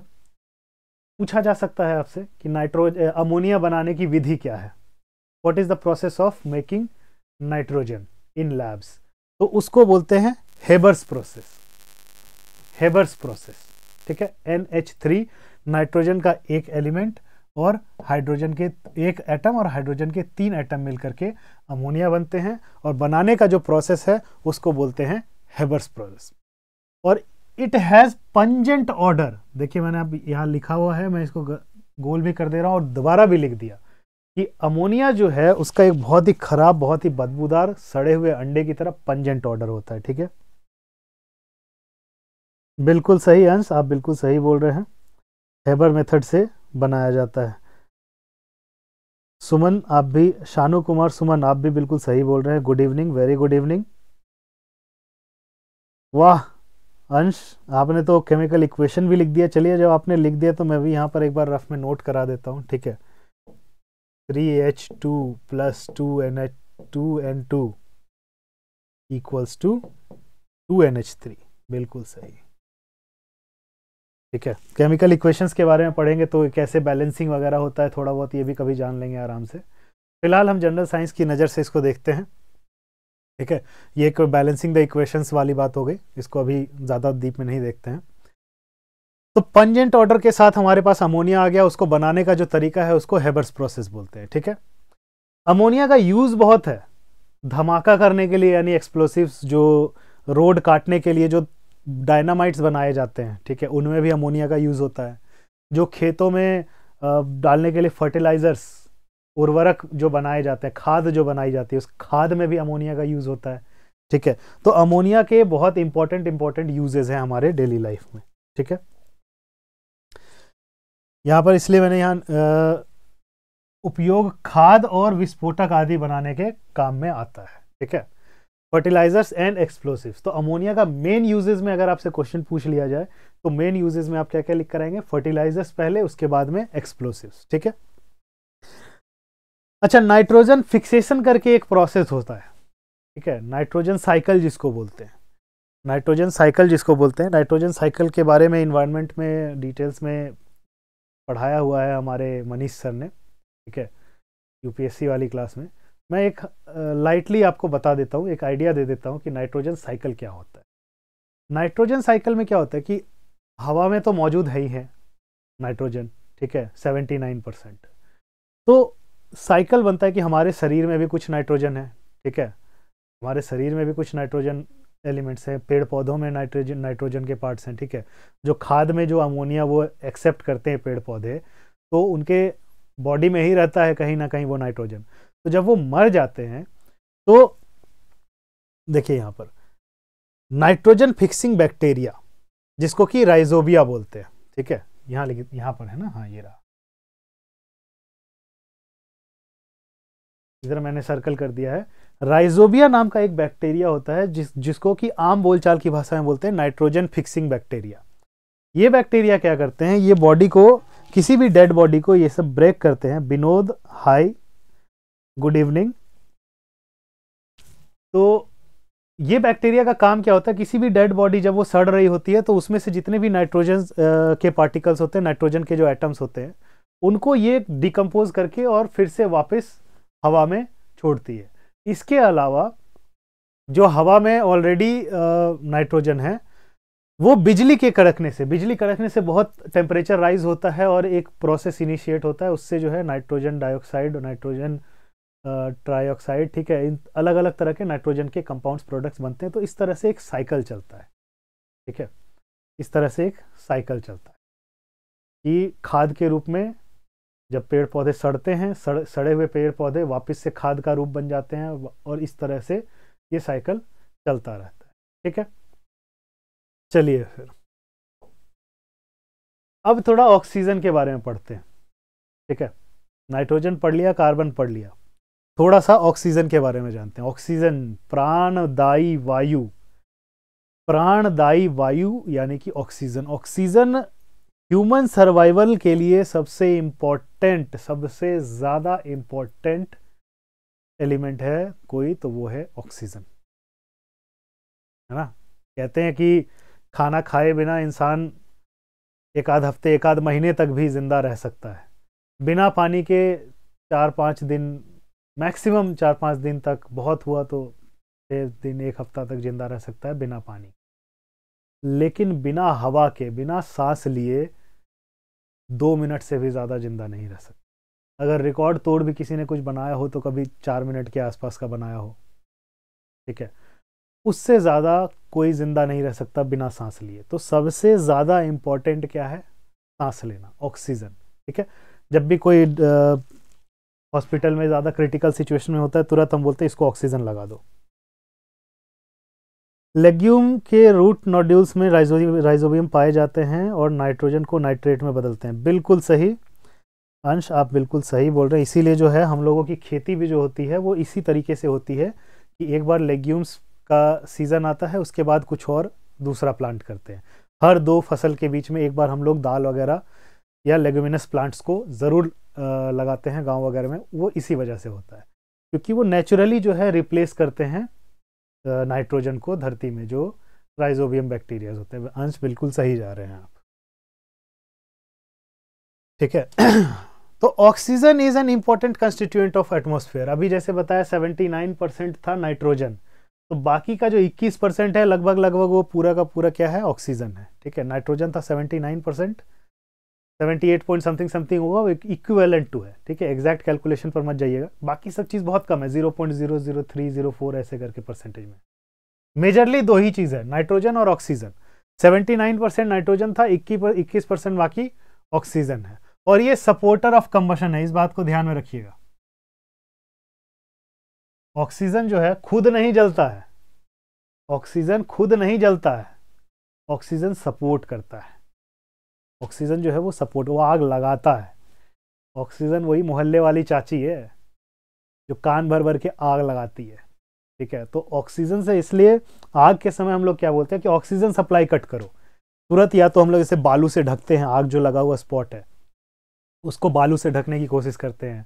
पूछा जा सकता है आपसे कि नाइट्रोज अमोनिया बनाने की विधि क्या है what is the process of making nitrogen in labs तो उसको बोलते हैं हेबर्स प्रोसेस हेबर्स प्रोसेस ठीक है एन एच थ्री नाइट्रोजन का एक एलिमेंट और हाइड्रोजन के एक एटम और हाइड्रोजन के तीन एटम मिलकर के अमोनिया बनते हैं और बनाने का जो प्रोसेस है उसको बोलते हैं हेबर्स प्रोसेस और इट हैज़ पंजेंट ऑर्डर देखिए मैंने अब यहां लिखा हुआ है मैं इसको गोल भी कर दे रहा हूं और दोबारा भी लिख दिया कि अमोनिया जो है उसका एक बहुत ही खराब बहुत ही बदबूदार सड़े हुए अंडे की तरह पंजेंट ऑर्डर होता है ठीक है बिल्कुल सही अंश आप बिल्कुल सही बोल रहे हैं हेबर मेथड से बनाया जाता है सुमन आप भी शानू कुमार सुमन आप भी बिल्कुल सही बोल रहे हैं good evening very good evening वाह अंश आपने तो केमिकल इक्वेशन भी लिख दिया चलिए जब आपने लिख दिया तो मैं भी यहाँ पर एक बार रफ में नोट करा देता हूँ ठीक है three H two plus two N H two N two equals two two N H three बिल्कुल सही ठीक है केमिकल इक्वेशंस के बारे में पढ़ेंगे तो कैसे बैलेंसिंग वगैरह होता है थोड़ा बहुत ये भी कभी जान लेंगे आराम से फिलहाल हम जनरल साइंस की नज़र से इसको देखते हैं ठीक है ये एक बैलेंसिंग द इक्वेशंस वाली बात हो गई इसको अभी ज़्यादा डीप में नहीं देखते हैं तो पंजेंट ऑर्डर के साथ हमारे पास अमोनिया आ गया उसको बनाने का जो तरीका है उसको हेबर्स प्रोसेस बोलते हैं ठीक है अमोनिया का यूज़ बहुत है धमाका करने के लिए यानी एक्सप्लोसिव जो रोड काटने के लिए जो डायनामाइट्स बनाए जाते हैं ठीक है उनमें भी अमोनिया का यूज़ होता है जो खेतों में डालने के लिए फर्टिलाइज़र्स उर्वरक जो बनाए जाते हैं खाद जो बनाई जाती है उस खाद में भी अमोनिया का यूज़ होता है ठीक है तो अमोनिया के बहुत इंपॉर्टेंट इंपॉर्टेंट यूजेज हैं हमारे डेली लाइफ में ठीक है यहाँ पर इसलिए मैंने यहाँ उपयोग खाद और विस्फोटक आदि बनाने के काम में आता है ठीक है फर्टिलाइजर्स एंड एक्सप्लोसिव तो अमोनिया का मेन यूजेज में अगर आपसे क्वेश्चन पूछ लिया जाए तो मेन यूजेज में आप क्या क्या लिख कराएंगे फर्टिलाइजर्स पहले उसके बाद में एक्सप्लोसिव ठीक है अच्छा नाइट्रोजन फिक्सेशन करके एक प्रोसेस होता है ठीक है नाइट्रोजन साइकिल जिसको बोलते हैं नाइट्रोजन साइकिल जिसको बोलते हैं नाइट्रोजन साइकिल के बारे में इन्वायरमेंट में डिटेल्स में पढ़ाया हुआ है हमारे मनीष सर ने ठीक है यूपीएससी वाली क्लास में मैं एक लाइटली आपको बता देता हूँ एक आइडिया दे देता हूँ कि नाइट्रोजन साइकिल क्या होता है नाइट्रोजन साइकिल में क्या होता है कि हवा में तो मौजूद है ही है नाइट्रोजन ठीक है सेवेंटी नाइन परसेंट तो साइकिल बनता है कि हमारे शरीर में भी कुछ नाइट्रोजन है ठीक है हमारे शरीर में भी कुछ नाइट्रोजन एलिमेंट्स हैं पेड़ पौधों में नाइट्रोजन नाइट्रोजन के पार्ट्स हैं ठीक है जो खाद में जो अमोनिया वो एक्सेप्ट करते हैं पेड़ पौधे तो उनके बॉडी में ही रहता है कहीं ना कहीं वो नाइट्रोजन तो जब वो मर जाते हैं तो देखिए यहाँ पर नाइट्रोजन फिक्सिंग बैक्टीरिया जिसको कि राइजोबिया बोलते हैं ठीक है यहाँ लेकिन यहाँ पर है ना हाँ ये रहा इधर मैंने सर्कल कर दिया है राइजोबिया नाम का एक बैक्टीरिया होता है जिस जिसको कि आम बोलचाल की भाषा में बोलते हैं नाइट्रोजन फिक्सिंग बैक्टीरिया ये बैक्टीरिया क्या करते हैं ये बॉडी को किसी भी डेड बॉडी को ये सब ब्रेक करते हैं विनोद हाई गुड इवनिंग तो ये बैक्टीरिया का काम क्या होता है किसी भी डेड बॉडी जब वो सड़ रही होती है तो उसमें से जितने भी नाइट्रोजन के पार्टिकल्स होते हैं नाइट्रोजन के जो एटम्स होते हैं उनको ये डिकम्पोज करके और फिर से वापस हवा में छोड़ती है इसके अलावा जो हवा में ऑलरेडी नाइट्रोजन है वो बिजली के कड़कने से बिजली कड़कने से बहुत टेम्परेचर राइज होता है और एक प्रोसेस इनिशिएट होता है उससे जो है नाइट्रोजन डाइऑक्साइड और नाइट्रोजन ट्राईऑक्साइड ठीक है इन अलग अलग तरह के नाइट्रोजन के कंपाउंड्स प्रोडक्ट्स बनते हैं तो इस तरह से एक साइकिल चलता है ठीक है इस तरह से एक साइकिल चलता है कि खाद के रूप में जब पेड़ पौधे सड़ते हैं सड़ सड़े हुए पेड़ पौधे वापस से खाद का रूप बन जाते हैं और इस तरह से ये साइकिल चलता रहता है ठीक है चलिए फिर अब थोड़ा ऑक्सीजन के बारे में पढ़ते हैं ठीक है नाइट्रोजन पढ़ लिया कार्बन पढ़ लिया थोड़ा सा ऑक्सीजन के बारे में जानते हैं ऑक्सीजन प्राणदायी वायु प्राणदायी वायु यानी कि ऑक्सीजन ऑक्सीजन ह्यूमन सर्वाइवल के लिए सबसे इम्पॉर्टेंट सबसे ज़्यादा इम्पॉर्टेंट एलिमेंट है कोई तो वो है ऑक्सीजन है ना कहते हैं कि खाना खाए बिना इंसान एक आध हफ्ते एक आध महीने तक भी ज़िंदा रह सकता है बिना पानी के चार पाँच दिन मैक्सिमम चार पाँच दिन तक बहुत हुआ तो छः दिन एक हफ्ता तक ज़िंदा रह सकता है बिना पानी लेकिन बिना हवा के बिना सांस लिए दो मिनट से भी ज़्यादा ज़िंदा नहीं रह सकते अगर रिकॉर्ड तोड़ भी किसी ने कुछ बनाया हो तो कभी चार मिनट के आसपास का बनाया हो ठीक है उससे ज़्यादा कोई ज़िंदा नहीं रह सकता बिना सांस लिए तो सबसे ज़्यादा इम्पॉर्टेंट क्या है सांस लेना ऑक्सीजन ठीक है जब भी कोई हॉस्पिटल में ज़्यादा क्रिटिकल सिचुएशन में होता है तुरंत हम बोलते हैं इसको ऑक्सीजन लगा दो लेग्यूम के रूट नोड्यूल्स में राइजोबियम पाए जाते हैं और नाइट्रोजन को नाइट्रेट में बदलते हैं बिल्कुल सही अंश आप बिल्कुल सही बोल रहे हैं इसीलिए जो है हम लोगों की खेती भी जो होती है वो इसी तरीके से होती है कि एक बार लेग्यूम्स का सीज़न आता है उसके बाद कुछ और दूसरा प्लांट करते हैं हर दो फसल के बीच में एक बार हम लोग दाल वगैरह या लेगुमिनस प्लांट्स को ज़रूर लगाते हैं गांव वगैरह में वो इसी वजह से होता है क्योंकि वो नेचुरली जो है रिप्लेस करते हैं नाइट्रोजन को धरती में जो राइजोबियम बैक्टीरिया होते हैं अंश बिल्कुल सही जा रहे हैं आप ठीक है (clears throat) तो oxygen is an important constituent of atmosphere अभी जैसे बताया 79 परसेंट था नाइट्रोजन तो बाकी का जो 21 परसेंट है लगभग लगभग वो पूरा का पूरा क्या है ऑक्सीजन है ठीक है नाइट्रोजन था 79 percent seventy eight point something something होगा वो इक्वेलेंट टू है ठीक है एग्जैक्ट कैलकुलेशन पर मत जाइएगा बाकी सब चीज़ बहुत कम है zero point zero zero three zero four ऐसे करके परसेंटेज में मेजरली दो ही चीज़ है नाइट्रोजन और oxygen seventy nine percent nitrogen था इक्कीस परसेंट बाकी ऑक्सीजन है और ये सपोर्टर ऑफ कम्बशन है इस बात को ध्यान में रखिएगा ऑक्सीजन जो है खुद नहीं जलता है ऑक्सीजन खुद नहीं जलता है ऑक्सीजन सपोर्ट करता है ऑक्सीजन जो है वो सपोर्ट वो आग लगाता है ऑक्सीजन वही मोहल्ले वाली चाची है जो कान भर भर के आग लगाती है ठीक है तो ऑक्सीजन से इसलिए आग के समय हम लोग क्या बोलते हैं कि ऑक्सीजन सप्लाई कट करो तुरंत या तो हम लोग इसे बालू से ढकते हैं आग जो लगा हुआ स्पॉट है उसको बालू से ढकने की कोशिश करते हैं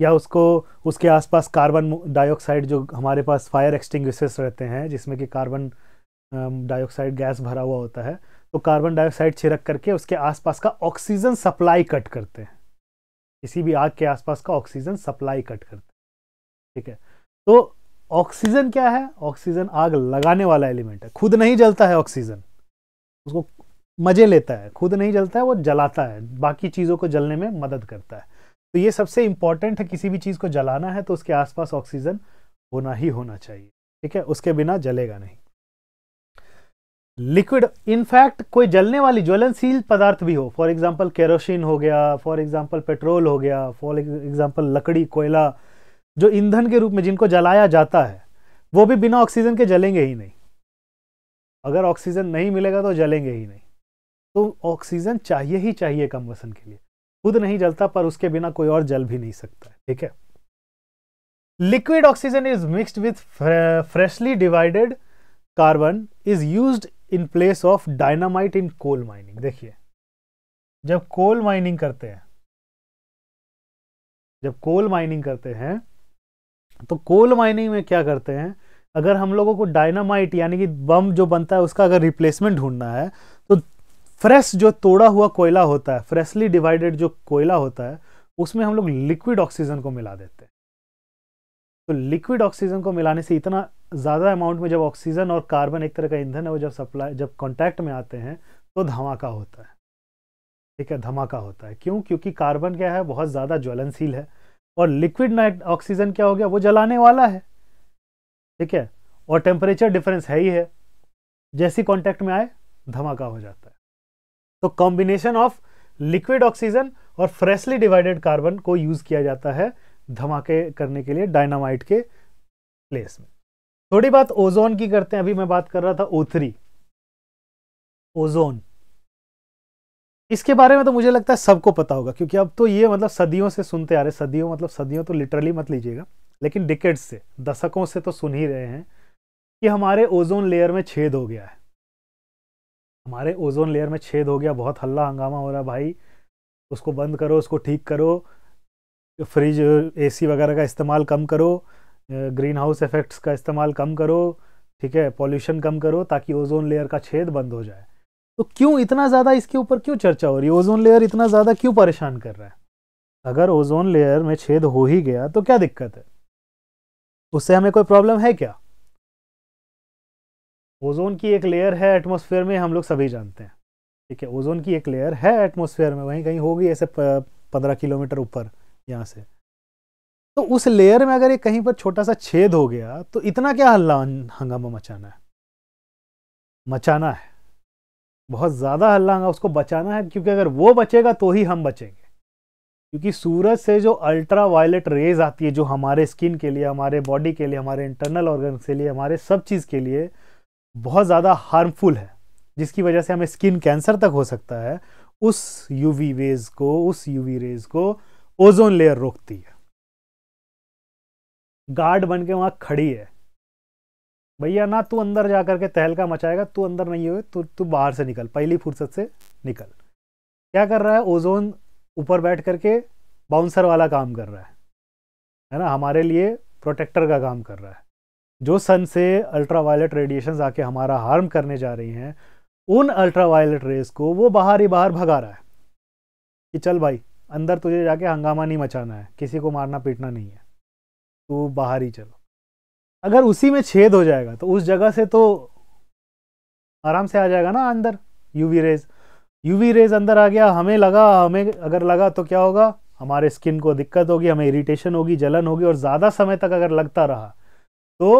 या उसको उसके आसपास कार्बन डाइऑक्साइड जो हमारे पास फायर एक्सटिंग रहते हैं जिसमें कि कार्बन डाइऑक्साइड गैस भरा हुआ होता है तो कार्बन डाइऑक्साइड छिड़क करके उसके आसपास का ऑक्सीजन सप्लाई कट करते हैं किसी भी आग के आसपास का ऑक्सीजन सप्लाई कट करते हैं ठीक है तो ऑक्सीजन क्या है ऑक्सीजन आग लगाने वाला एलिमेंट है खुद नहीं जलता है ऑक्सीजन उसको मजे लेता है खुद नहीं जलता है वो जलाता है बाकी चीज़ों को जलने में मदद करता है तो ये सबसे इंपॉर्टेंट है किसी भी चीज़ को जलाना है तो उसके आसपास ऑक्सीजन होना ही होना चाहिए ठीक है उसके बिना जलेगा नहीं लिक्विड इनफैक्ट कोई जलने वाली ज्वलनशील पदार्थ भी हो फॉर एग्जांपल केरोसिन हो गया फॉर एग्जांपल पेट्रोल हो गया फॉर एग्जांपल लकड़ी कोयला जो ईंधन के रूप में जिनको जलाया जाता है वो भी बिना ऑक्सीजन के जलेंगे ही नहीं अगर ऑक्सीजन नहीं मिलेगा तो जलेंगे ही नहीं तो ऑक्सीजन चाहिए ही चाहिए कम वसन के लिए खुद नहीं जलता पर उसके बिना कोई और जल भी नहीं सकता है ठीक है liquid oxygen is mixed with freshly divided carbon is used in place of dynamite in coal mining देखिए जब कोल माइनिंग करते हैं जब कोल माइनिंग करते हैं तो कोल माइनिंग में क्या करते हैं अगर हम लोगों को डायनामाइट यानी कि बम जो बनता है उसका अगर रिप्लेसमेंट ढूंढना है तो फ्रेश जो तोड़ा हुआ कोयला होता है फ्रेशली डिवाइडेड जो कोयला होता है उसमें हम लोग लिक्विड ऑक्सीजन को मिला देते हैं तो लिक्विड ऑक्सीजन को मिलाने से इतना ज़्यादा अमाउंट में जब ऑक्सीजन और कार्बन एक तरह का ईंधन है वो जब सप्लाई जब कॉन्टैक्ट में आते हैं तो धमाका होता है ठीक है धमाका होता है क्यों क्योंकि कार्बन क्या है बहुत ज़्यादा ज्वलनशील है और लिक्विड नाइट ऑक्सीजन क्या हो गया वो जलाने वाला है ठीक है और टेम्परेचर डिफरेंस है ही है जैसी कॉन्टैक्ट में आए धमाका हो जाता है तो कॉम्बिनेशन ऑफ लिक्विड ऑक्सीजन और फ्रेशली डिवाइडेड कार्बन को यूज़ किया जाता है धमाके करने के लिए डायनामाइट के प्लेस में थोड़ी बात ओजोन की करते हैं अभी मैं बात कर रहा था ओ ओजोन इसके बारे में तो मुझे लगता है सबको पता होगा क्योंकि अब तो ये मतलब सदियों से सुनते आ रहे सदियों मतलब सदियों तो लिटरली मत लीजिएगा लेकिन डिकेट्स से दशकों से तो सुन ही रहे हैं कि हमारे ओजोन लेयर में छेद हो गया है हमारे ओजोन लेयर में छेद हो गया बहुत हल्ला हंगामा हो रहा है भाई उसको बंद करो उसको ठीक करो फ्रिज एसी वगैरह का इस्तेमाल कम करो ग्रीन हाउस इफेक्ट्स का इस्तेमाल कम करो ठीक है पॉल्यूशन कम करो ताकि ओजोन लेयर का छेद बंद हो जाए तो क्यों इतना ज़्यादा इसके ऊपर क्यों चर्चा हो रही है ओजोन लेयर इतना ज़्यादा क्यों परेशान कर रहा है अगर ओजोन लेयर में छेद हो ही गया तो क्या दिक्कत है उससे हमें कोई प्रॉब्लम है क्या ओजोन की एक लेयर है एटमोसफेयर में हम लोग सभी जानते हैं ठीक है ओजोन की एक लेयर है एटमोसफेयर में वहीं कहीं होगी ऐसे पंद्रह किलोमीटर ऊपर यहाँ से तो उस लेयर में अगर ये कहीं पर छोटा सा छेद हो गया तो इतना क्या हल्ला हंगामा मचाना है मचाना है बहुत ज़्यादा हल्ला हंगामा उसको बचाना है क्योंकि अगर वो बचेगा तो ही हम बचेंगे क्योंकि सूरज से जो अल्ट्रा वायलेट रेज आती है जो हमारे स्किन के लिए हमारे बॉडी के लिए हमारे इंटरनल ऑर्गन के लिए हमारे सब चीज़ के लिए बहुत ज़्यादा हार्मफुल है जिसकी वजह से हमें स्किन कैंसर तक हो सकता है उस यूवी वेज को उस यूवी रेज को ओजोन लेयर रोकती है गार्ड बन के वहां खड़ी है भैया ना तू अंदर जा कर के तहलका मचाएगा तू अंदर नहीं हो तू तू बाहर से निकल पहली फुर्सत से निकल क्या कर रहा है ओजोन ऊपर बैठ करके बाउंसर वाला काम कर रहा है है ना हमारे लिए प्रोटेक्टर का काम कर रहा है जो सन से अल्ट्रा वायलेट रेडिएशन आके हमारा हार्म करने जा रही हैं उन अल्ट्रा रेस को वो बाहर ही बाहर भगा रहा है कि चल भाई अंदर तुझे जाके हंगामा नहीं मचाना है किसी को मारना पीटना नहीं है तो बाहर ही चलो अगर उसी में छेद हो जाएगा तो उस जगह से तो आराम से आ जाएगा ना अंदर यूवी रेज यूवी रेज अंदर आ गया हमें लगा हमें अगर लगा तो क्या होगा हमारे स्किन को दिक्कत होगी हमें इरिटेशन होगी जलन होगी और ज़्यादा समय तक अगर लगता रहा तो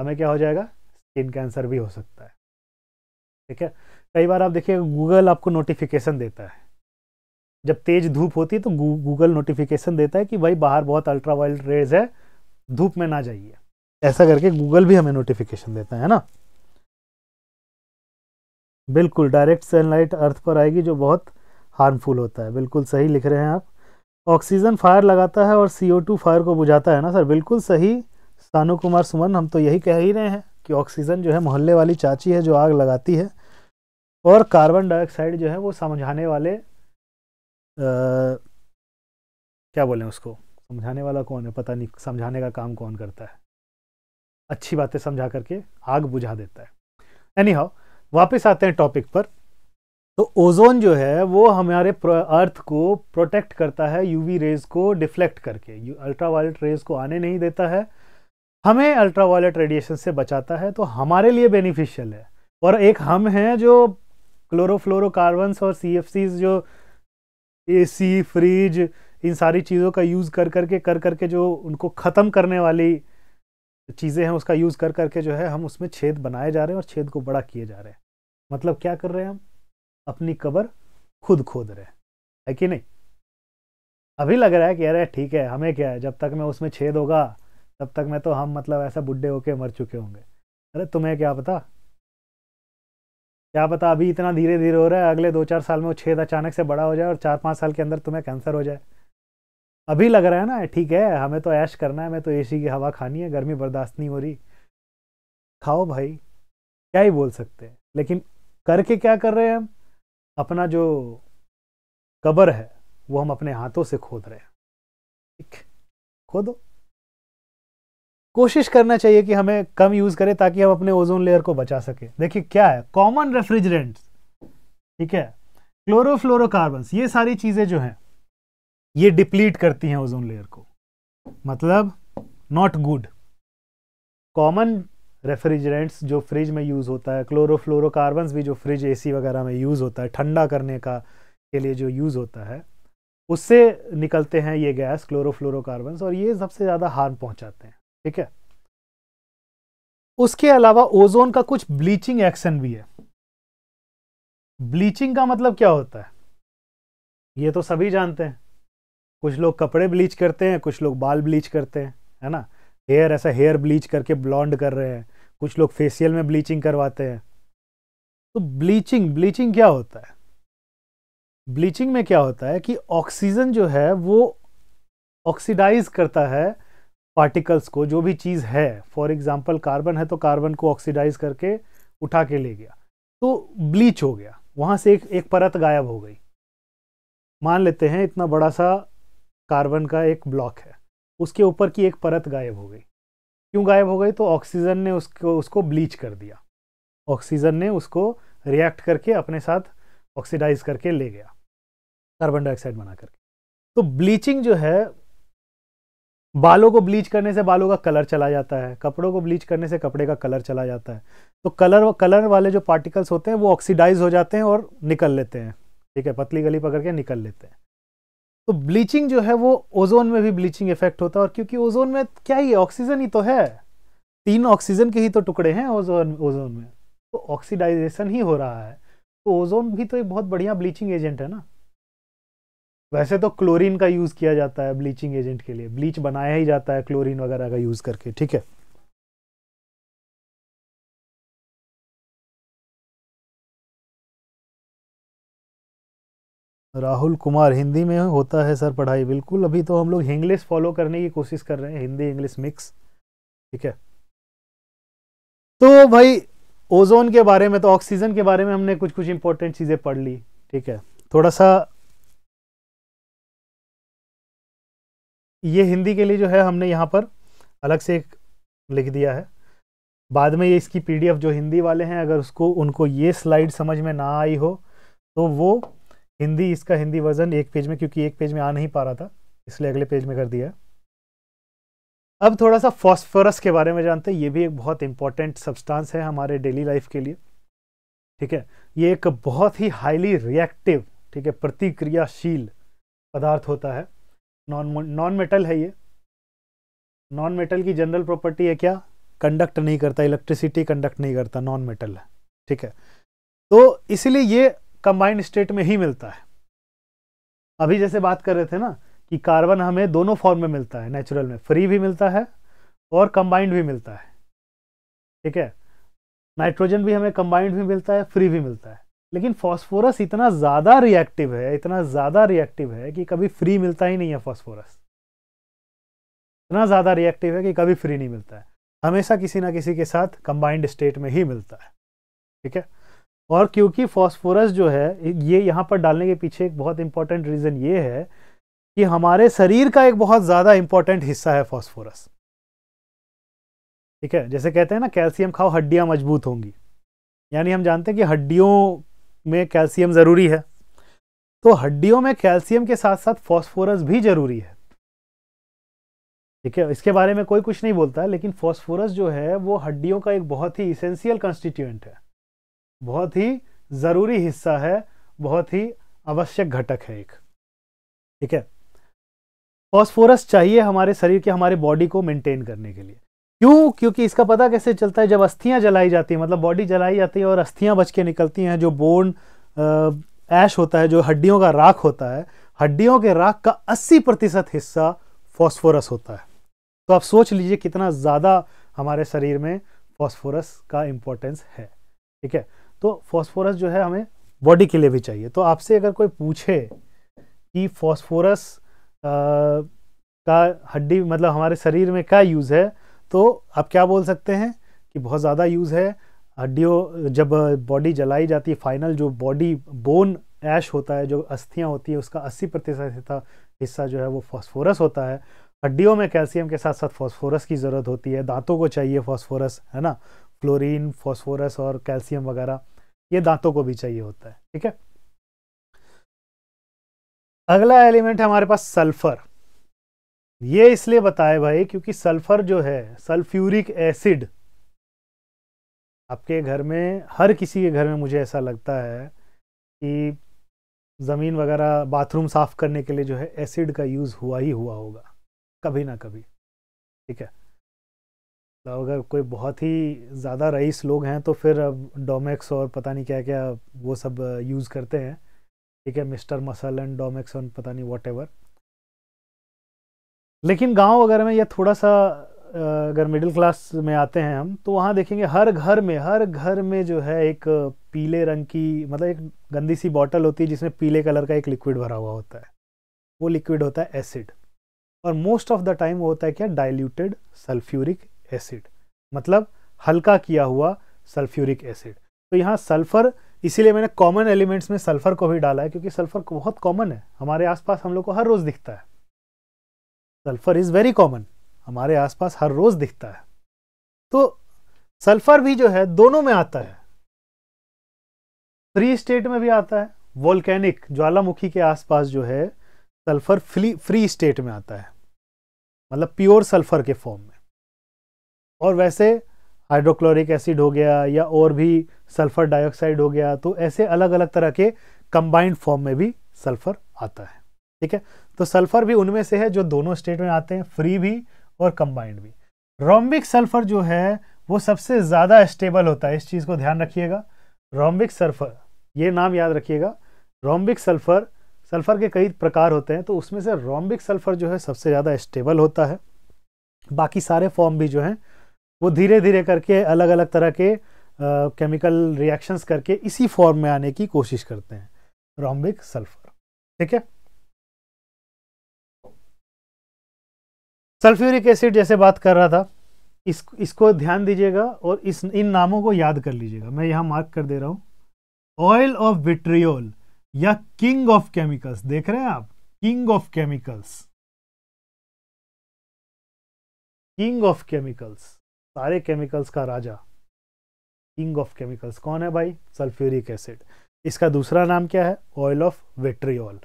हमें क्या हो जाएगा स्किन कैंसर भी हो सकता है ठीक है कई बार आप देखिए गूगल आपको नोटिफिकेशन देता है जब तेज धूप होती है तो गूगल नोटिफिकेशन देता है कि भाई बाहर बहुत अल्ट्रा वाइल्ड रेज है धूप में ना जाइए ऐसा करके गूगल भी हमें नोटिफिकेशन देता है ना बिल्कुल डायरेक्ट सनलाइट अर्थ पर आएगी जो बहुत हार्मफुल होता है बिल्कुल सही लिख रहे हैं आप ऑक्सीजन फायर लगाता है और टू फायर को बुझाता है ना सर बिल्कुल सही सानू कुमार सुमन हम तो यही कह ही रहे हैं कि ऑक्सीजन जो है मोहल्ले वाली चाची है जो आग लगाती है और कार्बन डाइऑक्साइड जो है वो समझाने वाले क्या बोलें उसको समझाने वाला कौन है पता नहीं समझाने का काम कौन करता है अच्छी बातें समझा करके आग बुझा देता है एनी हाउ वापिस आते हैं टॉपिक पर तो ओजोन जो है वो हमारे अर्थ को प्रोटेक्ट करता है यूवी रेज को डिफ्लेक्ट करके अल्ट्रावायलेट रेज को आने नहीं देता है हमें अल्ट्रावायलेट रेडिएशन से बचाता है तो हमारे लिए बेनिफिशियल है और एक हम हैं जो क्लोरोफ्लोरोकार्बन्स और सी जो एसी फ्रिज इन सारी चीज़ों का यूज़ कर करके कर करके जो उनको ख़त्म करने वाली चीज़ें हैं उसका यूज़ कर करके जो है हम उसमें छेद बनाए जा रहे हैं और छेद को बड़ा किए जा रहे हैं मतलब क्या कर रहे हैं हम अपनी कबर खुद खोद रहे हैं है कि नहीं अभी लग रहा है कि अरे ठीक है हमें क्या है जब तक मैं उसमें छेद होगा तब तक मैं तो हम मतलब ऐसा बुढ़े होके मर चुके होंगे अरे तुम्हें क्या पता क्या पता अभी इतना धीरे धीरे हो रहा है अगले दो चार साल में वो छेद अचानक से बड़ा हो जाए और चार पाँच साल के अंदर तुम्हें कैंसर हो जाए अभी लग रहा है ना ठीक है हमें तो ऐश करना है हमें तो एसी की हवा खानी है गर्मी बर्दाश्त नहीं हो रही खाओ भाई क्या ही बोल सकते हैं लेकिन करके क्या कर रहे हैं हम अपना जो कबर है वो हम अपने हाथों से खोद रहे हैं ठीक खोदो कोशिश करना चाहिए कि हमें कम यूज करें ताकि हम अपने ओजोन लेयर को बचा सके देखिए क्या है कॉमन रेफ्रिजरेंट्स ठीक है क्लोरोफ्लोरोकार्बन्स ये सारी चीजें जो हैं ये डिप्लीट करती हैं ओजोन लेयर को मतलब नॉट गुड कॉमन रेफ्रिजरेंट्स जो फ्रिज में यूज़ होता है क्लोरोफ्लोरोकार्बन्स भी जो फ्रिज एसी वगैरह में यूज़ होता है ठंडा करने का के लिए जो यूज़ होता है उससे निकलते हैं ये गैस क्लोरोफ्लोरोकार्बन्स और ये सबसे ज़्यादा हार्म पहुंचाते हैं ठीक है उसके अलावा ओजोन का कुछ ब्लीचिंग एक्शन भी है ब्लीचिंग का मतलब क्या होता है ये तो सभी जानते हैं कुछ लोग कपड़े ब्लीच करते हैं कुछ लोग बाल ब्लीच करते हैं है ना हेयर ऐसा हेयर ब्लीच करके ब्लॉन्ड कर रहे हैं कुछ लोग फेसियल में ब्लीचिंग करवाते हैं तो ब्लीचिंग ब्लीचिंग क्या होता है ब्लीचिंग में क्या होता है कि ऑक्सीजन जो है वो ऑक्सीडाइज करता है पार्टिकल्स को जो भी चीज़ है फॉर एग्जांपल कार्बन है तो कार्बन को ऑक्सीडाइज करके उठा के ले गया तो ब्लीच हो गया वहाँ से एक एक परत गायब हो गई मान लेते हैं इतना बड़ा सा कार्बन का एक ब्लॉक है उसके ऊपर की एक परत गायब हो गई क्यों गायब हो गई तो ऑक्सीजन ने उसको उसको ब्लीच कर दिया ऑक्सीजन ने उसको रिएक्ट करके अपने साथ ऑक्सीडाइज करके ले गया कार्बन डाइऑक्साइड बना करके तो ब्लीचिंग जो है बालों को ब्लीच करने से बालों का कलर चला जाता है कपड़ों को ब्लीच करने से कपड़े का कलर चला जाता है तो कलर कलर वाले जो पार्टिकल्स होते हैं वो ऑक्सीडाइज हो जाते हैं और निकल लेते हैं ठीक है पतली गली पकड़ के निकल लेते हैं तो ब्लीचिंग जो है वो ओजोन में भी ब्लीचिंग इफेक्ट होता है और क्योंकि ओजोन में क्या ही ऑक्सीजन ही तो है तीन ऑक्सीजन के ही तो टुकड़े हैं ओजोन ओजोन में तो ऑक्सीडाइजेशन ही हो रहा है तो ओजोन भी तो एक बहुत बढ़िया ब्लीचिंग एजेंट है ना वैसे तो क्लोरीन का यूज़ किया जाता है ब्लीचिंग एजेंट के लिए ब्लीच बनाया ही जाता है क्लोरीन वगैरह का यूज़ करके ठीक है राहुल कुमार हिंदी में होता है सर पढ़ाई बिल्कुल अभी तो हम लोग इंग्लिश फॉलो करने की कोशिश कर रहे हैं हिंदी इंग्लिश मिक्स ठीक है तो भाई ओजोन के बारे में तो ऑक्सीजन के बारे में हमने कुछ कुछ इंपॉर्टेंट चीज़ें पढ़ ली ठीक है थोड़ा सा ये हिंदी के लिए जो है हमने यहाँ पर अलग से एक लिख दिया है बाद में ये इसकी पीडीएफ जो हिंदी वाले हैं अगर उसको उनको ये स्लाइड समझ में ना आई हो तो वो हिंदी इसका हिंदी वर्जन एक पेज में क्योंकि एक पेज में आ नहीं पा रहा था इसलिए अगले पेज में कर दिया अब थोड़ा सा फॉस्फोरस के बारे में जानते हैं ये भी एक बहुत इंपॉर्टेंट सब्सटेंस है हमारे डेली लाइफ के लिए ठीक है ये एक बहुत ही हाईली रिएक्टिव ठीक है प्रतिक्रियाशील पदार्थ होता है नॉन नॉन मेटल है ये नॉन मेटल की जनरल प्रॉपर्टी है क्या कंडक्ट नहीं करता इलेक्ट्रिसिटी कंडक्ट नहीं करता नॉन मेटल है ठीक है तो इसलिए ये कंबाइंड स्टेट में ही मिलता है अभी जैसे बात कर रहे थे ना कि कार्बन हमें दोनों फॉर्म में मिलता है नेचुरल में फ्री भी मिलता है और कंबाइंड भी मिलता है ठीक है नाइट्रोजन भी हमें कंबाइंड भी मिलता है फ्री भी मिलता है लेकिन फास्फोरस इतना ज़्यादा रिएक्टिव है इतना ज़्यादा रिएक्टिव है कि कभी फ्री मिलता ही नहीं है फास्फोरस इतना ज़्यादा रिएक्टिव है कि कभी फ्री नहीं मिलता है हमेशा किसी ना किसी के साथ कंबाइंड स्टेट में ही मिलता है ठीक है और क्योंकि फास्फोरस जो है ये यहाँ पर डालने के पीछे एक बहुत इंपॉर्टेंट रीज़न ये है कि हमारे शरीर का एक बहुत ज़्यादा इंपॉर्टेंट हिस्सा है फॉस्फोरस ठीक है जैसे कहते हैं ना कैल्शियम खाओ हड्डियाँ मजबूत होंगी यानी हम जानते हैं कि हड्डियों में कैल्शियम ज़रूरी है तो हड्डियों में कैल्शियम के साथ साथ फॉस्फोरस भी ज़रूरी है ठीक है इसके बारे में कोई कुछ नहीं बोलता लेकिन फॉस्फोरस जो है वो हड्डियों का एक बहुत ही इसेंशियल कंस्टिट्यूएंट है बहुत ही ज़रूरी हिस्सा है बहुत ही आवश्यक घटक है एक ठीक है फॉस्फोरस चाहिए हमारे शरीर के हमारे बॉडी को मेंटेन करने के लिए क्यों क्योंकि इसका पता कैसे चलता है जब अस्थियाँ जलाई जाती हैं मतलब बॉडी जलाई जाती है और अस्थियाँ बच के निकलती हैं जो बोन ऐश होता है जो हड्डियों का राख होता है हड्डियों के राख का 80 प्रतिशत हिस्सा फॉस्फोरस होता है तो आप सोच लीजिए कितना ज़्यादा हमारे शरीर में फॉस्फोरस का इम्पोर्टेंस है ठीक है तो फॉस्फोरस जो है हमें बॉडी के लिए भी चाहिए तो आपसे अगर कोई पूछे कि फॉस्फोरस का हड्डी मतलब हमारे शरीर में क्या यूज़ है तो आप क्या बोल सकते हैं कि बहुत ज़्यादा यूज़ है हड्डियों जब बॉडी जलाई जाती है फाइनल जो बॉडी बोन ऐश होता है जो अस्थियाँ होती है उसका अस्सी प्रतिशत हिस्सा जो है वो फॉस्फोरस होता है हड्डियों में कैल्शियम के साथ साथ फॉस्फोरस की ज़रूरत होती है दांतों को चाहिए फॉस्फोरस है ना क्लोरीन फॉस्फोरस और कैल्शियम वगैरह ये दांतों को भी चाहिए होता है ठीक है अगला एलिमेंट है हमारे पास सल्फर ये इसलिए बताए भाई क्योंकि सल्फर जो है सल्फ्यूरिक एसिड आपके घर में हर किसी के घर में मुझे ऐसा लगता है कि ज़मीन वगैरह बाथरूम साफ़ करने के लिए जो है एसिड का यूज़ हुआ ही हुआ होगा कभी ना कभी ठीक है तो अगर कोई बहुत ही ज़्यादा रईस लोग हैं तो फिर अब डोमेक्स और पता नहीं क्या क्या वो सब यूज़ करते हैं ठीक है मिस्टर मसल एंड डोमेक्स और पता नहीं वॉट लेकिन गांव वगैरह में या थोड़ा सा अगर मिडिल क्लास में आते हैं हम तो वहाँ देखेंगे हर घर में हर घर में जो है एक पीले रंग की मतलब एक गंदी सी बॉटल होती है जिसमें पीले कलर का एक लिक्विड भरा हुआ होता है वो लिक्विड होता है एसिड और मोस्ट ऑफ द टाइम वो होता है क्या डाइल्यूटेड सल्फ्यूरिक एसिड मतलब हल्का किया हुआ सल्फ्यूरिक एसिड तो यहाँ सल्फर इसीलिए मैंने कॉमन एलिमेंट्स में सल्फर को भी डाला है क्योंकि सल्फर बहुत कॉमन है हमारे आसपास हम लोग को हर रोज़ दिखता है सल्फर इज़ वेरी कॉमन हमारे आसपास हर रोज़ दिखता है तो सल्फर भी जो है दोनों में आता है फ्री स्टेट में भी आता है वोल्केनिक ज्वालामुखी के आसपास जो है सल्फर फ्री फ्री स्टेट में आता है मतलब प्योर सल्फर के फॉर्म में और वैसे हाइड्रोक्लोरिक एसिड हो गया या और भी सल्फर डाइऑक्साइड हो गया तो ऐसे अलग अलग तरह के कंबाइंड फॉर्म में भी सल्फर आता है ठीक है तो सल्फर भी उनमें से है जो दोनों स्टेट में आते हैं फ्री भी और कंबाइंड भी रोम्बिक सल्फर जो है वो सबसे ज़्यादा स्टेबल होता है इस चीज़ को ध्यान रखिएगा रोम्बिक सल्फर ये नाम याद रखिएगा रोम्बिक सल्फर सल्फर के कई प्रकार होते हैं तो उसमें से रोम्बिक सल्फर जो है सबसे ज़्यादा स्टेबल होता है बाकी सारे फॉर्म भी जो हैं वो धीरे धीरे करके अलग अलग तरह के केमिकल रिएक्शंस करके इसी फॉर्म में आने की कोशिश करते हैं रोम्बिक सल्फर ठीक है सल्फ्यूरिक एसिड जैसे बात कर रहा था इस इसको ध्यान दीजिएगा और इस इन नामों को याद कर लीजिएगा मैं यहां मार्क कर दे रहा हूं ऑयल ऑफ विट्रियोल या किंग ऑफ केमिकल्स देख रहे हैं आप king of chemicals king of chemicals सारे केमिकल्स का राजा किंग ऑफ केमिकल्स कौन है भाई सल्फ्यूरिक एसिड इसका दूसरा नाम क्या है ऑयल ऑफ विट्रियोल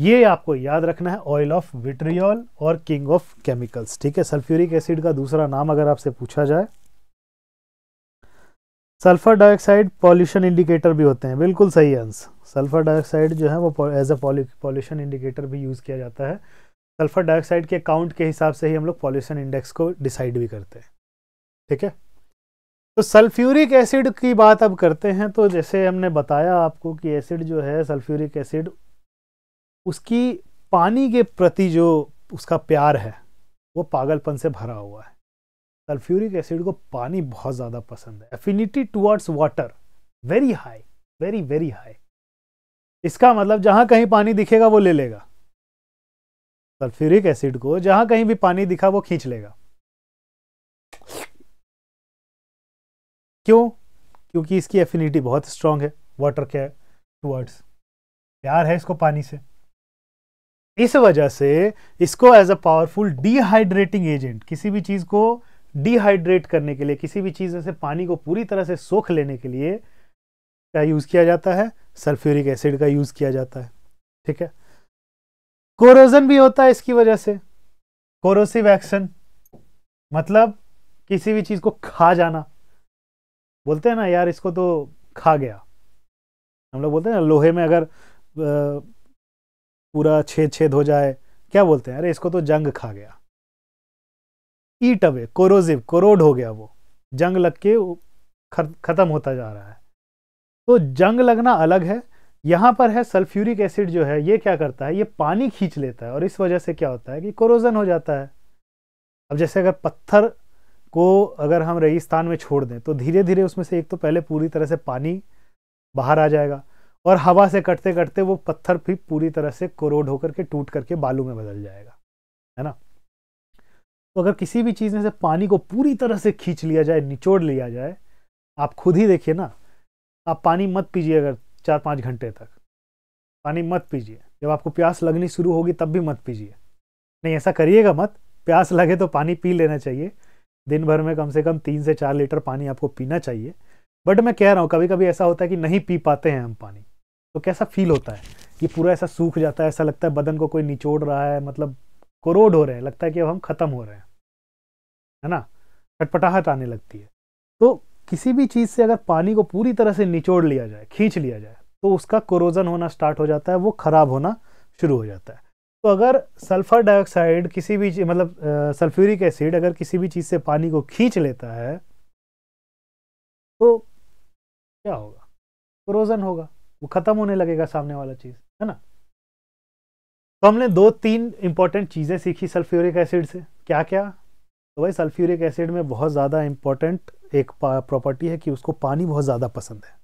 ये आपको याद रखना है ऑयल ऑफ विट्रियल और किंग ऑफ केमिकल्स ठीक है सल्फ्यूरिक एसिड का दूसरा नाम अगर आपसे पूछा जाए सल्फर डाइऑक्साइड पॉल्यूशन इंडिकेटर भी होते हैं बिल्कुल सही आंसर सल्फर डाइऑक्साइड जो है वो एज अ पॉल्यूशन इंडिकेटर भी यूज़ किया जाता है सल्फर डाइऑक्साइड के काउंट के हिसाब से ही हम लोग पॉल्यूशन इंडेक्स को डिसाइड भी करते हैं ठीक है तो सल्फ्यूरिक एसिड की बात अब करते हैं तो जैसे हमने बताया आपको कि एसिड जो है सल्फ्यूरिक एसिड उसकी पानी के प्रति जो उसका प्यार है वो पागलपन से भरा हुआ है सल्फ्यूरिक एसिड को पानी बहुत ज़्यादा पसंद है affinity towards water very high very very high इसका मतलब जहाँ कहीं पानी दिखेगा वो ले लेगा सल्फ्यूरिक एसिड को जहाँ कहीं भी पानी दिखा वो खींच लेगा क्यों क्योंकि इसकी एफिनिटी बहुत स्ट्रांग है वाटर के टुवर्ड्स प्यार है इसको पानी से इस वजह से इसको as a powerful dehydrating agent किसी भी चीज़ को डिहाइड्रेट करने के लिए किसी भी चीज़ से पानी को पूरी तरह से सोख लेने के लिए क्या यूज़ किया जाता है सल्फ्यूरिक एसिड का यूज़ किया जाता है ठीक है कोरोजन भी होता है इसकी वजह से कोरोसिव एक्शन मतलब किसी भी चीज़ को खा जाना बोलते हैं ना यार इसको तो खा गया हम लोग बोलते हैं ना लोहे में अगर आ, पूरा छेद छेद हो जाए क्या बोलते हैं अरे इसको तो जंग खा गया ईट अवे कोरोजिव कोरोड हो गया वो जंग लग के ख़त्म होता जा रहा है तो जंग लगना अलग है यहाँ पर है सल्फ्यूरिक एसिड जो है ये क्या करता है ये पानी खींच लेता है और इस वजह से क्या होता है कि कोरोजन हो जाता है अब जैसे अगर पत्थर को अगर हम रेगिस्तान में छोड़ दें तो धीरे धीरे उसमें से एक तो पहले पूरी तरह से पानी बाहर आ जाएगा और हवा से कटते कटते वो पत्थर भी पूरी तरह से कोरोड होकर के टूट करके बालू में बदल जाएगा है ना तो अगर किसी भी चीज़ में से पानी को पूरी तरह से खींच लिया जाए निचोड़ लिया जाए आप खुद ही देखिए ना आप पानी मत पीजिए अगर चार पाँच घंटे तक पानी मत पीजिए जब आपको प्यास लगनी शुरू होगी तब भी मत पीजिए नहीं ऐसा करिएगा मत प्यास लगे तो पानी पी लेना चाहिए दिन भर में कम से कम तीन से चार लीटर पानी आपको पीना चाहिए बट मैं कह रहा हूँ कभी कभी ऐसा होता है कि नहीं पी पाते हैं हम पानी तो कैसा फील होता है ये पूरा ऐसा सूख जाता है ऐसा लगता है बदन को कोई निचोड़ रहा है मतलब क्रोड हो रहे हैं लगता है कि अब हम ख़त्म हो रहे हैं है ना छटपटाहट आने लगती है तो किसी भी चीज़ से अगर पानी को पूरी तरह से निचोड़ लिया जाए खींच लिया जाए तो उसका कोरोजन होना स्टार्ट हो जाता है वो ख़राब होना शुरू हो जाता है तो अगर सल्फ़र डाइऑक्साइड किसी भी मतलब सल्फ्यूरिक एसिड अगर किसी भी चीज़ से पानी को खींच लेता है तो क्या होगा क्रोजन होगा वो खत्म होने लगेगा सामने वाला चीज है ना तो हमने दो तीन इंपॉर्टेंट चीज़ें सीखी सल्फ्यूरिक एसिड से क्या क्या तो भाई सल्फ्यूरिक एसिड में बहुत ज़्यादा इंपॉर्टेंट एक प्रॉपर्टी है कि उसको पानी बहुत ज़्यादा पसंद है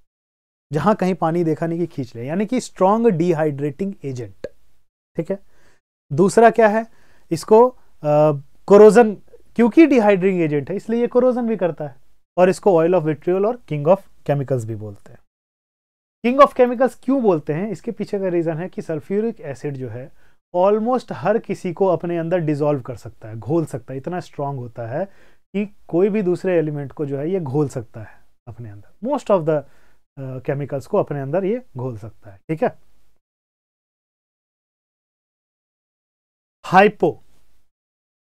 जहां कहीं पानी देखा नहीं कि खींच ले यानी कि स्ट्रॉन्ग डिहाइड्रेटिंग एजेंट ठीक है दूसरा क्या है इसको कोरोजन क्योंकि डिहाइड्रिंग एजेंट है इसलिए ये कोरोजन भी करता है और इसको ऑयल ऑफ विट्रियल और किंग ऑफ केमिकल्स भी बोलते हैं किंग ऑफ केमिकल्स क्यों बोलते हैं इसके पीछे का रीज़न है कि सल्फ्यूरिक एसिड जो है ऑलमोस्ट हर किसी को अपने अंदर डिजोल्व कर सकता है घोल सकता है इतना स्ट्रांग होता है कि कोई भी दूसरे एलिमेंट को जो है ये घोल सकता है अपने अंदर मोस्ट ऑफ द केमिकल्स को अपने अंदर ये घोल सकता है ठीक है हाइपो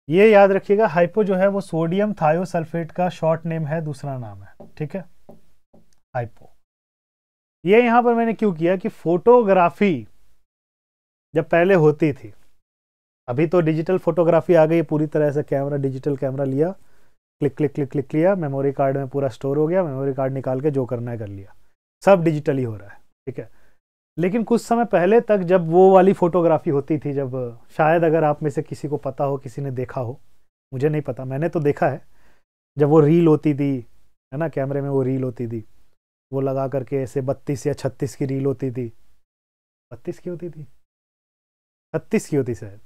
ये याद रखिएगा हाइपो जो है वो सोडियम थायोसल्फेट का शॉर्ट नेम है दूसरा नाम है ठीक है हाइपो ये यहां पर मैंने क्यों किया कि फोटोग्राफी जब पहले होती थी अभी तो डिजिटल फोटोग्राफी आ गई पूरी तरह से कैमरा डिजिटल कैमरा लिया क्लिक क्लिक क्लिक क्लिक लिया मेमोरी कार्ड में पूरा स्टोर हो गया मेमोरी कार्ड निकाल के जो करना है कर लिया सब डिजिटल ही हो रहा है ठीक है लेकिन कुछ समय पहले तक जब वो वाली फोटोग्राफी होती थी जब शायद अगर आप में से किसी को पता हो किसी ने देखा हो मुझे नहीं पता मैंने तो देखा है जब वो रील होती थी है ना कैमरे में वो रील होती थी वो लगा करके ऐसे बत्तीस या छत्तीस की रील होती थी बत्तीस की होती थी छत्तीस की होती शायद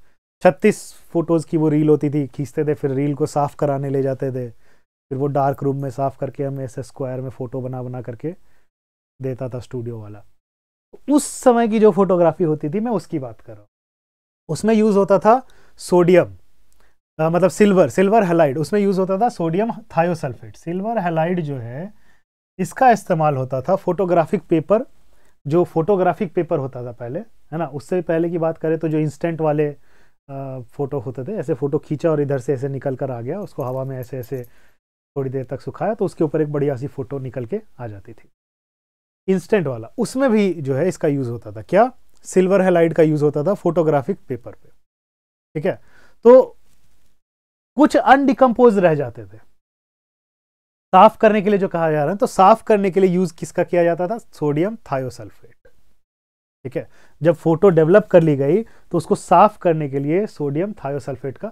छत्तीस फोटोज़ की वो रील होती थी खींचते थे फिर रील को साफ़ कराने ले जाते थे फिर वो डार्क रूम में साफ़ करके हमें ऐसे स्क्वायर में फ़ोटो बना बना करके देता था स्टूडियो वाला उस समय की जो फोटोग्राफी होती थी मैं उसकी बात कर रहा हूँ उसमें यूज़ होता था सोडियम आ, मतलब सिल्वर सिल्वर हेलाइड उसमें यूज़ होता था सोडियम थायोसल्फेट सिल्वर हेलाइड जो है इसका इस्तेमाल होता था फोटोग्राफिक पेपर जो फोटोग्राफिक पेपर होता था पहले है ना उससे पहले की बात करें तो जो इंस्टेंट वाले फ़ोटो होते थे ऐसे फ़ोटो खींचा और इधर से ऐसे निकल कर आ गया उसको हवा में ऐसे ऐसे थोड़ी देर तक सुखाया तो उसके ऊपर एक बढ़िया सी फ़ोटो निकल के आ जाती थी इंस्टेंट वाला उसमें भी जो है इसका यूज़ होता था क्या सिल्वर हेलाइट का यूज़ होता था फोटोग्राफिक पेपर पे ठीक है तो कुछ अनडिकम्पोज रह जाते थे साफ करने के लिए जो कहा जा रहा है तो साफ करने के लिए यूज किसका किया जाता था सोडियम थायोसल्फेट ठीक है जब फोटो डेवलप कर ली गई तो उसको साफ करने के लिए सोडियम थायोसल्फेट का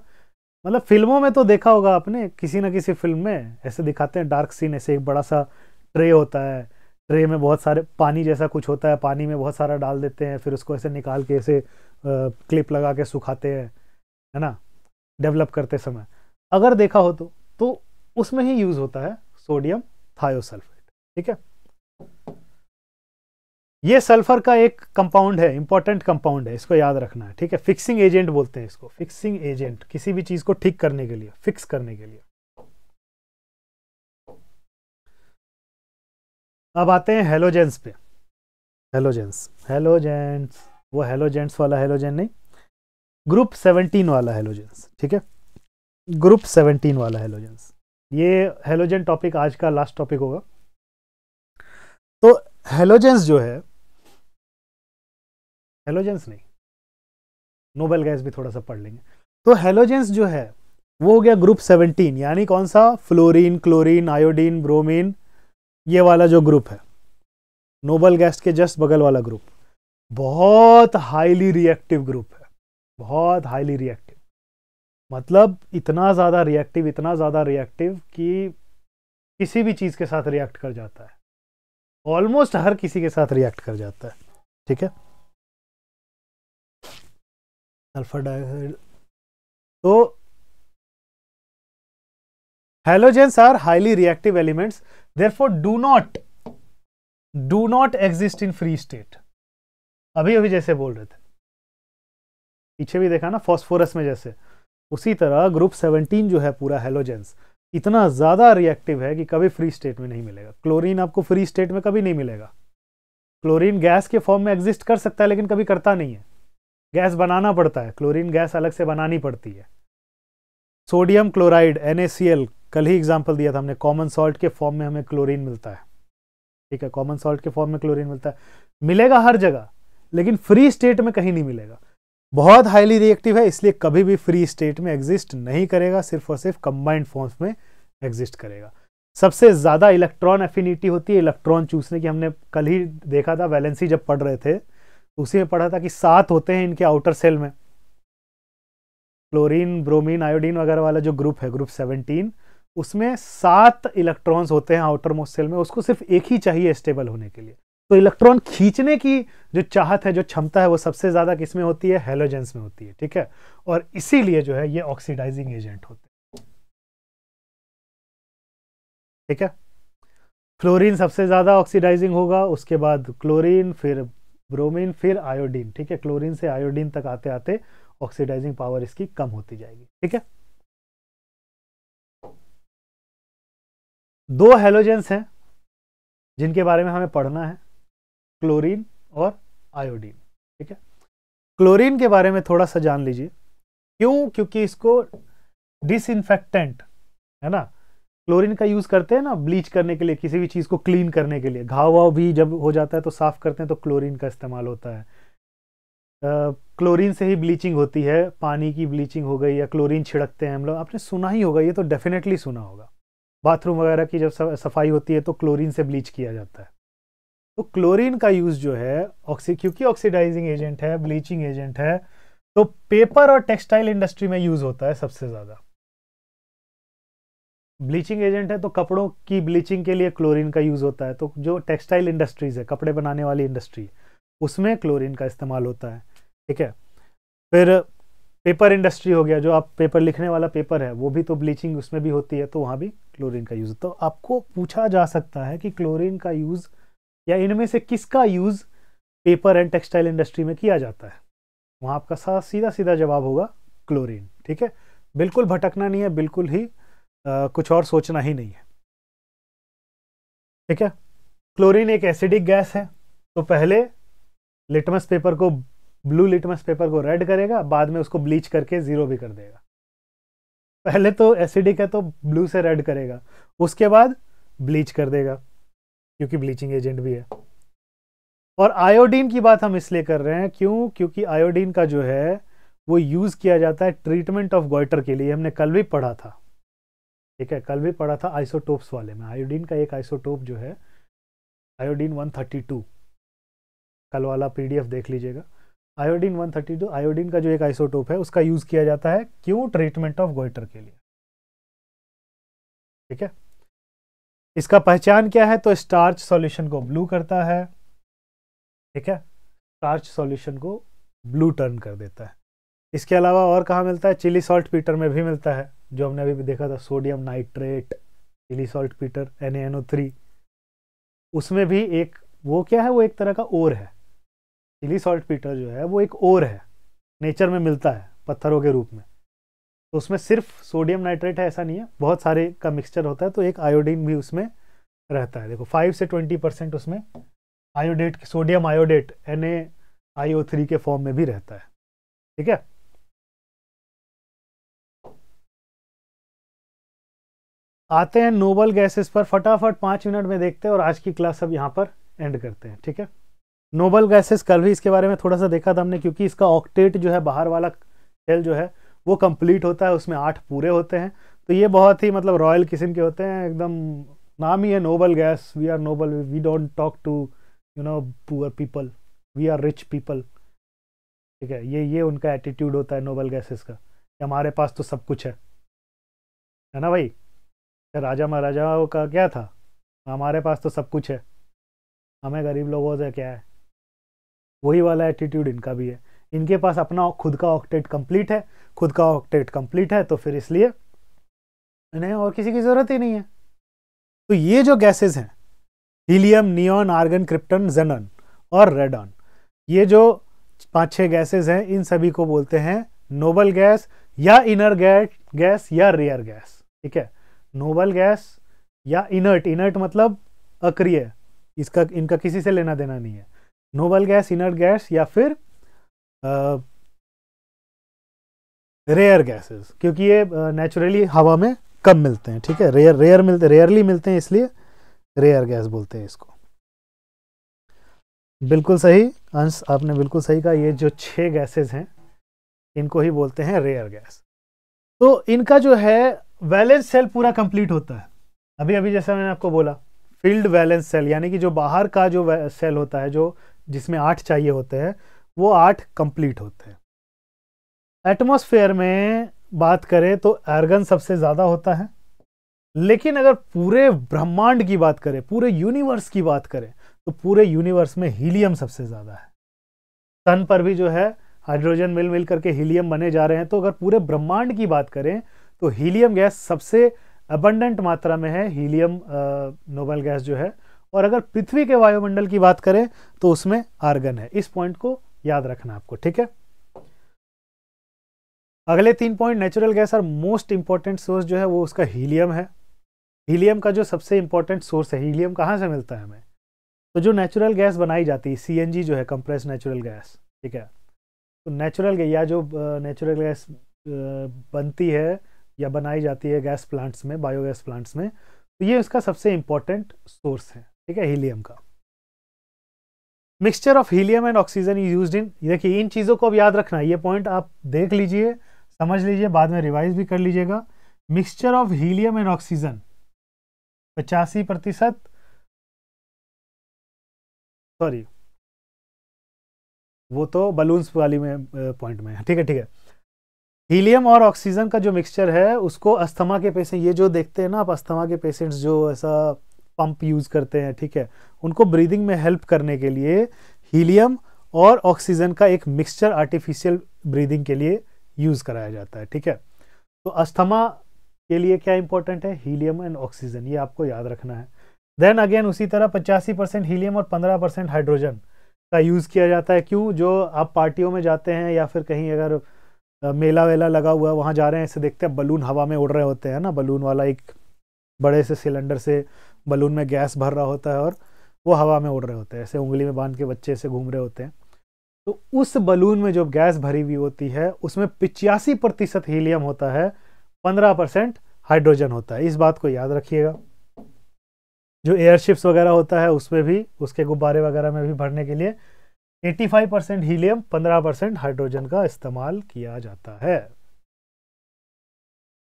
मतलब फिल्मों में तो देखा होगा आपने किसी ना किसी फिल्म में ऐसे दिखाते हैं डार्क सीन ऐसे एक बड़ा सा ट्रे होता है ट्रे में बहुत सारे पानी जैसा कुछ होता है पानी में बहुत सारा डाल देते हैं फिर उसको ऐसे निकाल के ऐसे क्लिप लगा के सुखाते हैं है ना डेवलप करते समय अगर देखा हो तो तो उसमें ही यूज़ होता है सोडियम थायोसल्फेट ठीक है ये सल्फर का एक कंपाउंड है इंपॉर्टेंट कंपाउंड है इसको याद रखना है ठीक है फिक्सिंग एजेंट बोलते हैं इसको फिक्सिंग एजेंट किसी भी चीज को ठीक करने के लिए फिक्स करने के लिए अब आते हैं हेलोजेंस पे हेलोजेंस हेलोजेंस वो हेलोजेंस वाला हेलोजेन नहीं ग्रुप सेवनटीन वाला हेलोजेंस ठीक है ग्रुप सेवनटीन वाला हेलोजेंस ये हेलोजन टॉपिक आज का लास्ट टॉपिक होगा तो हेलोजेंस जो है हेलोजेंस नहीं नोबेल गैस भी थोड़ा सा पढ़ लेंगे तो हेलोजेंस जो है वो हो गया ग्रुप 17 यानी कौन सा फ्लोरीन क्लोरीन आयोडीन ब्रोमीन ये वाला जो ग्रुप है नोबल गैस के जस्ट बगल वाला ग्रुप बहुत हाईली रिएक्टिव ग्रुप है बहुत हाईली रिएक्टिव मतलब इतना ज़्यादा रिएक्टिव इतना ज़्यादा रिएक्टिव कि किसी भी चीज़ के साथ रिएक्ट कर जाता है ऑलमोस्ट हर किसी के साथ रिएक्ट कर जाता है ठीक है अल्फा डाइऑक्साइड तो are highly reactive elements therefore do not do not exist in free state अभी अभी जैसे बोल रहे थे पीछे भी देखा ना फॉस्फोरस में जैसे उसी तरह ग्रुप 17 जो है पूरा हेलोजेंस इतना ज़्यादा रिएक्टिव है कि कभी फ्री स्टेट में नहीं मिलेगा क्लोरीन आपको फ्री स्टेट में कभी नहीं मिलेगा क्लोरीन गैस के फॉर्म में एग्जिस्ट कर सकता है लेकिन कभी करता नहीं है गैस बनाना पड़ता है क्लोरीन गैस अलग से बनानी पड़ती है सोडियम क्लोराइड एन कल ही एग्जाम्पल दिया था हमने कॉमन सॉल्ट के फॉर्म में हमें क्लोरीन मिलता है ठीक है कॉमन सॉल्ट के फॉर्म में क्लोरीन मिलता है मिलेगा हर जगह लेकिन फ्री स्टेट में कहीं नहीं मिलेगा बहुत हाईली रिएक्टिव है इसलिए कभी भी फ्री स्टेट में एग्जिस्ट नहीं करेगा सिर्फ और सिर्फ कंबाइंड फॉर्म्स में एग्जिस्ट करेगा सबसे ज़्यादा इलेक्ट्रॉन एफिनिटी होती है इलेक्ट्रॉन चूसने की हमने कल ही देखा था वैलेंसी जब पढ़ रहे थे तो उसी में पढ़ा था कि सात होते हैं इनके आउटर सेल में क्लोरीन ब्रोमीन आयोडीन वगैरह वाला जो ग्रुप है ग्रुप सेवनटीन उसमें सात इलेक्ट्रॉन्स होते हैं आउटर मोस्ट सेल में उसको सिर्फ एक ही चाहिए स्टेबल होने के लिए तो इलेक्ट्रॉन खींचने की जो चाहत है जो क्षमता है वो सबसे ज़्यादा किसमें होती है हेलोजेंस में होती है ठीक है और इसीलिए जो है ये ऑक्सीडाइजिंग एजेंट होते हैं ठीक है फ्लोरीन सबसे ज़्यादा ऑक्सीडाइजिंग होगा उसके बाद क्लोरीन फिर ब्रोमीन फिर आयोडीन ठीक है क्लोरीन से आयोडीन तक आते आते ऑक्सीडाइजिंग पावर इसकी कम होती जाएगी ठीक है दो हेलोजेंस हैं जिनके बारे में हमें पढ़ना है क्लोरीन और आयोडीन ठीक है क्लोरीन के बारे में थोड़ा सा जान लीजिए क्यों क्योंकि इसको डिसइनफेक्टेंट है ना क्लोरीन का यूज़ करते हैं ना ब्लीच करने के लिए किसी भी चीज़ को क्लीन करने के लिए घाव वाव भी जब हो जाता है तो साफ़ करते हैं तो क्लोरीन का इस्तेमाल होता है क्लोरीन से ही ब्लीचिंग होती है पानी की ब्लीचिंग हो गई या क्लोरीन छिड़कते हैं हम लोग आपने सुना ही होगा ये तो डेफिनेटली सुना होगा बाथरूम वगैरह की जब सफाई होती है तो क्लोरीन से ब्लीच किया जाता है तो क्लोरीन का यूज जो है ऑक्सी क्योंकि ऑक्सीडाइजिंग एजेंट है ब्लीचिंग एजेंट है तो पेपर और टेक्सटाइल इंडस्ट्री में यूज होता है सबसे ज्यादा ब्लीचिंग एजेंट है तो कपड़ों की ब्लीचिंग के लिए क्लोरीन का यूज होता है तो जो टेक्सटाइल इंडस्ट्रीज है कपड़े बनाने वाली इंडस्ट्री उसमें क्लोरीन का इस्तेमाल होता है ठीक है फिर पेपर इंडस्ट्री हो गया जो आप पेपर लिखने वाला पेपर है वो भी तो ब्लीचिंग उसमें भी होती है तो वहाँ भी क्लोरीन का यूज़ तो आपको पूछा जा सकता है कि क्लोरीन का यूज़ या इनमें से किसका use paper and textile industry में किया जाता है वहाँ आपका सा सीधा सीधा जवाब होगा क्लोरीन ठीक है बिल्कुल भटकना नहीं है बिल्कुल ही आ, कुछ और सोचना ही नहीं है ठीक है क्लोरीन एक एसिडिक गैस है तो पहले लिटमस पेपर को ब्लू लिटमस पेपर को रेड करेगा बाद में उसको ब्लीच करके ज़ीरो भी कर देगा पहले तो एसिडिक है तो ब्लू से रेड करेगा उसके बाद ब्लीच कर देगा क्योंकि ब्लीचिंग एजेंट भी है और आयोडीन की बात हम इसलिए कर रहे हैं क्यों क्योंकि आयोडीन का जो है वो यूज़ किया जाता है ट्रीटमेंट ऑफ गोइटर के लिए हमने कल भी पढ़ा था ठीक है कल भी पढ़ा था आइसोटोप्स वाले में आयोडीन का एक आइसोटोप जो है आयोडीन 132 कल वाला पीडीएफ देख लीजिएगा आयोडीन 132 आयोडीन का जो एक आइसोटोप है उसका यूज़ किया जाता है क्यों ट्रीटमेंट ऑफ गोइटर के लिए ठीक है इसका पहचान क्या है तो स्टार्च सॉल्यूशन को ब्लू करता है ठीक है स्टार्च सॉल्यूशन को ब्लू टर्न कर देता है इसके अलावा और कहाँ मिलता है चिली सॉल्ट पीटर में भी मिलता है जो हमने अभी भी देखा था sodium nitrate Chile saltpetre N उसमें भी एक वो क्या है वो एक तरह का ओर है चिली सॉल्ट पीटर जो है वो एक ओर है नेचर में मिलता है पत्थरों के रूप में तो उसमें सिर्फ सोडियम नाइट्रेट है ऐसा नहीं है बहुत सारे का मिक्सचर होता है तो एक आयोडीन भी उसमें रहता है देखो फाइव से ट्वेंटी परसेंट उसमें iodate sodium iodate N A three के फॉर्म में भी रहता है ठीक है आते हैं नोबल गैसेस पर फटाफट पांच मिनट में देखते हैं और आज की क्लास अब यहां पर एंड करते हैं ठीक है नोबल गैसेस कल भी इसके बारे में थोड़ा सा देखा था हमने क्योंकि इसका ऑक्टेट जो है बाहर वाला सेल जो है वो कंप्लीट होता है उसमें आठ पूरे होते हैं तो ये बहुत ही मतलब रॉयल किस्म के होते हैं एकदम नाम ही है noble gas we are noble we don't talk to you no poor people we are rich people ठीक है ये ये उनका एटीट्यूड होता है नोबल गैसेस का हमारे पास तो सब कुछ है है ना भाई राजा महाराजाओं का क्या था हमारे पास तो सब कुछ है हमें गरीब लोगों से क्या है वही वाला एटीट्यूड इनका भी है इनके पास अपना खुद का ऑक्टेट कंप्लीट है खुद का ऑक्टेट कंप्लीट है तो फिर इसलिए इन्हें और किसी की ज़रूरत ही नहीं है तो ये जो गैसेज हैं helium neon argon krypton xenon और रेडॉन ये जो पांच छह गैसेज हैं इन सभी को बोलते हैं नोबल गैस या इनर गैस गैस या रेयर गैस ठीक है नोबल गैस या इनर्ट इनर्ट मतलब अक्रिय इसका इनका किसी से लेना देना नहीं है नोबल गैस इनर्ट गैस या फिर रेयर गैसेस क्योंकि ये नेचुरली हवा में कम मिलते हैं ठीक है रेयर रेयर मिलते रेयरली मिलते हैं इसलिए रेयर गैस बोलते हैं इसको बिल्कुल सही अंश आपने बिल्कुल सही कहा ये जो छह गैसेस हैं इनको ही बोलते हैं रेयर गैस तो इनका जो है वैलेंस सेल पूरा कंप्लीट होता है अभी अभी जैसा मैंने आपको बोला फील्ड वैलेंस सेल यानी कि जो बाहर का जो सेल होता है जो जिसमें आठ चाहिए होते हैं वो आठ कंप्लीट होते हैं एटमॉस्फेयर में बात करें तो एर्गन सबसे ज़्यादा होता है लेकिन अगर पूरे ब्रह्मांड की बात करें पूरे यूनिवर्स की बात करें तो पूरे यूनिवर्स में हीलियम सबसे ज़्यादा है सन पर भी जो है हाइड्रोजन मिल मिल करके हीलियम बने जा रहे हैं तो अगर पूरे ब्रह्मांड की बात करें तो हीलियम गैस सबसे अबंडेंट मात्रा में है हीलियम नोबल गैस जो है और अगर पृथ्वी के वायुमंडल की बात करें तो उसमें आर्गन है इस पॉइंट को याद रखना आपको ठीक है अगले तीन पॉइंट नेचुरल गैस और मोस्ट इंपॉर्टेंट सोर्स जो है वो उसका हीलियम है हीलियम का जो सबसे इंपॉर्टेंट सोर्स है हीलियम कहाँ से मिलता है हमें तो जो नेचुरल गैस बनाई जाती है सी जो है कंप्रेस नेचुरल गैस ठीक है तो नेचुरल या जो नेचुरल गैस बनती है या बनाई जाती है गैस प्लांट्स में बायोगैस प्लांट्स में तो ये उसका सबसे इंपॉर्टेंट सोर्स है ठीक है हीलियम का mixture of helium and oxygen is use in देखिए इन चीज़ों को अब याद रखना ये पॉइंट आप देख लीजिए समझ लीजिए बाद में रिवाइज भी कर लीजिएगा mixture of helium and oxygen पचासी प्रतिशत सॉरी वो तो बलून्स वाली में पॉइंट में ठीक है ठीक है हीलियम और ऑक्सीजन का जो मिक्सचर है उसको अस्थमा के पेशेंट ये जो देखते हैं ना आप अस्थमा के पेशेंट्स जो ऐसा पंप यूज़ करते हैं ठीक है उनको ब्रीदिंग में हेल्प करने के लिए हीलियम और ऑक्सीजन का एक मिक्सचर आर्टिफिशियल ब्रीदिंग के लिए यूज़ कराया जाता है ठीक है तो अस्थमा के लिए क्या इंपॉर्टेंट है हीलियम एंड ऑक्सीजन ये आपको याद रखना है देन अगेन उसी तरह पचासी परसेंट हीलियम और पंद्रह परसेंट हाइड्रोजन का यूज़ किया जाता है क्यों जो आप पार्टियों में जाते हैं या फिर कहीं अगर मेला वेला लगा हुआ है वहां जा रहे हैं ऐसे देखते हैं बलून हवा में उड़ रहे होते हैं ना बलून वाला एक बड़े से सिलेंडर से बलून में गैस भर रहा होता है और वो हवा में उड़ रहे होते हैं ऐसे उंगली में बांध के बच्चे ऐसे घूम रहे होते हैं तो उस बलून में जो गैस भरी हुई होती है उसमें पिचासी प्रतिशत हीलियम होता है पंद्रह परसेंट हाइड्रोजन होता है इस बात को याद रखिएगा जो एयरशिप्स वगैरह होता है उसमें भी उसके गुब्बारे वगैरह में भी भरने के लिए 85 परसेंट हीलियम 15 परसेंट हाइड्रोजन का इस्तेमाल किया जाता है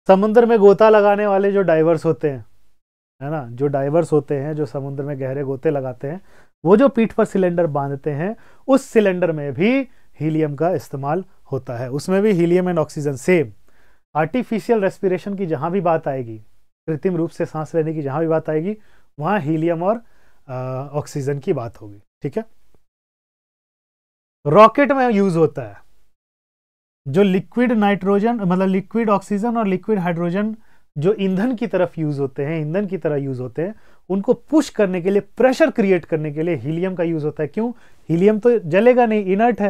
समुद्र में गोता लगाने वाले जो डाइवर्स होते हैं है ना जो डाइवर्स होते हैं जो समुद्र में गहरे गोते लगाते हैं वो जो पीठ पर सिलेंडर बांधते हैं उस सिलेंडर में भी हीलियम का इस्तेमाल होता है उसमें भी helium and oxygen same artificial respiration की जहां भी बात आएगी कृत्रिम रूप से सांस लेने की जहां भी बात आएगी वहां हीलियम और ऑक्सीजन की बात होगी ठीक है रॉकेट में यूज होता है जो लिक्विड नाइट्रोजन मतलब लिक्विड ऑक्सीजन और लिक्विड हाइड्रोजन जो ईंधन की तरफ यूज़ होते हैं ईंधन की तरह यूज़ होते हैं उनको पुश करने के लिए प्रेशर क्रिएट करने के लिए हीलियम का यूज़ होता है क्यों हीलियम तो जलेगा नहीं इनर्ट है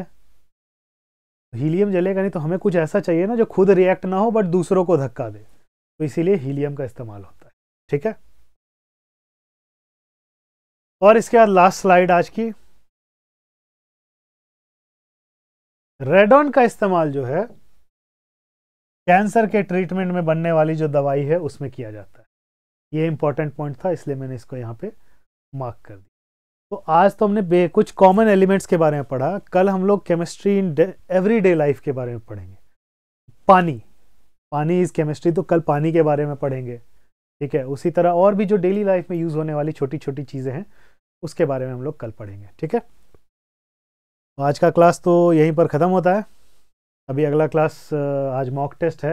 हीलियम जलेगा नहीं तो हमें कुछ ऐसा चाहिए ना जो खुद रिएक्ट ना हो बट दूसरों को धक्का दे तो इसीलिए हीलियम का इस्तेमाल होता है ठीक है और इसके बाद लास्ट स्लाइड आज की रेडॉन का इस्तेमाल जो है कैंसर के ट्रीटमेंट में बनने वाली जो दवाई है उसमें किया जाता है ये इंपॉर्टेंट पॉइंट था इसलिए मैंने इसको यहाँ पे मार्क कर दिया तो आज तो हमने बे कुछ कॉमन एलिमेंट्स के बारे में पढ़ा कल हम लोग chemistry in everyday life के बारे में पढ़ेंगे पानी पानी इज़ केमिस्ट्री तो कल पानी के बारे में पढ़ेंगे ठीक है उसी तरह और भी जो डेली लाइफ में यूज़ होने वाली छोटी छोटी चीज़ें हैं उसके बारे में हम लोग कल पढ़ेंगे ठीक है तो आज का क्लास तो यहीं पर ख़त्म होता है अभी अगला क्लास uh, आज मॉक टेस्ट है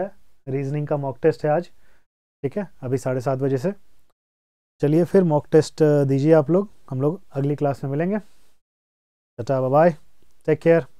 रीजनिंग का मॉक टेस्ट है आज ठीक है अभी साढ़े सात बजे से चलिए फिर मॉक टेस्ट uh, दीजिए आप लोग हम लोग अगली क्लास में मिलेंगे टाटा बाय टेक केयर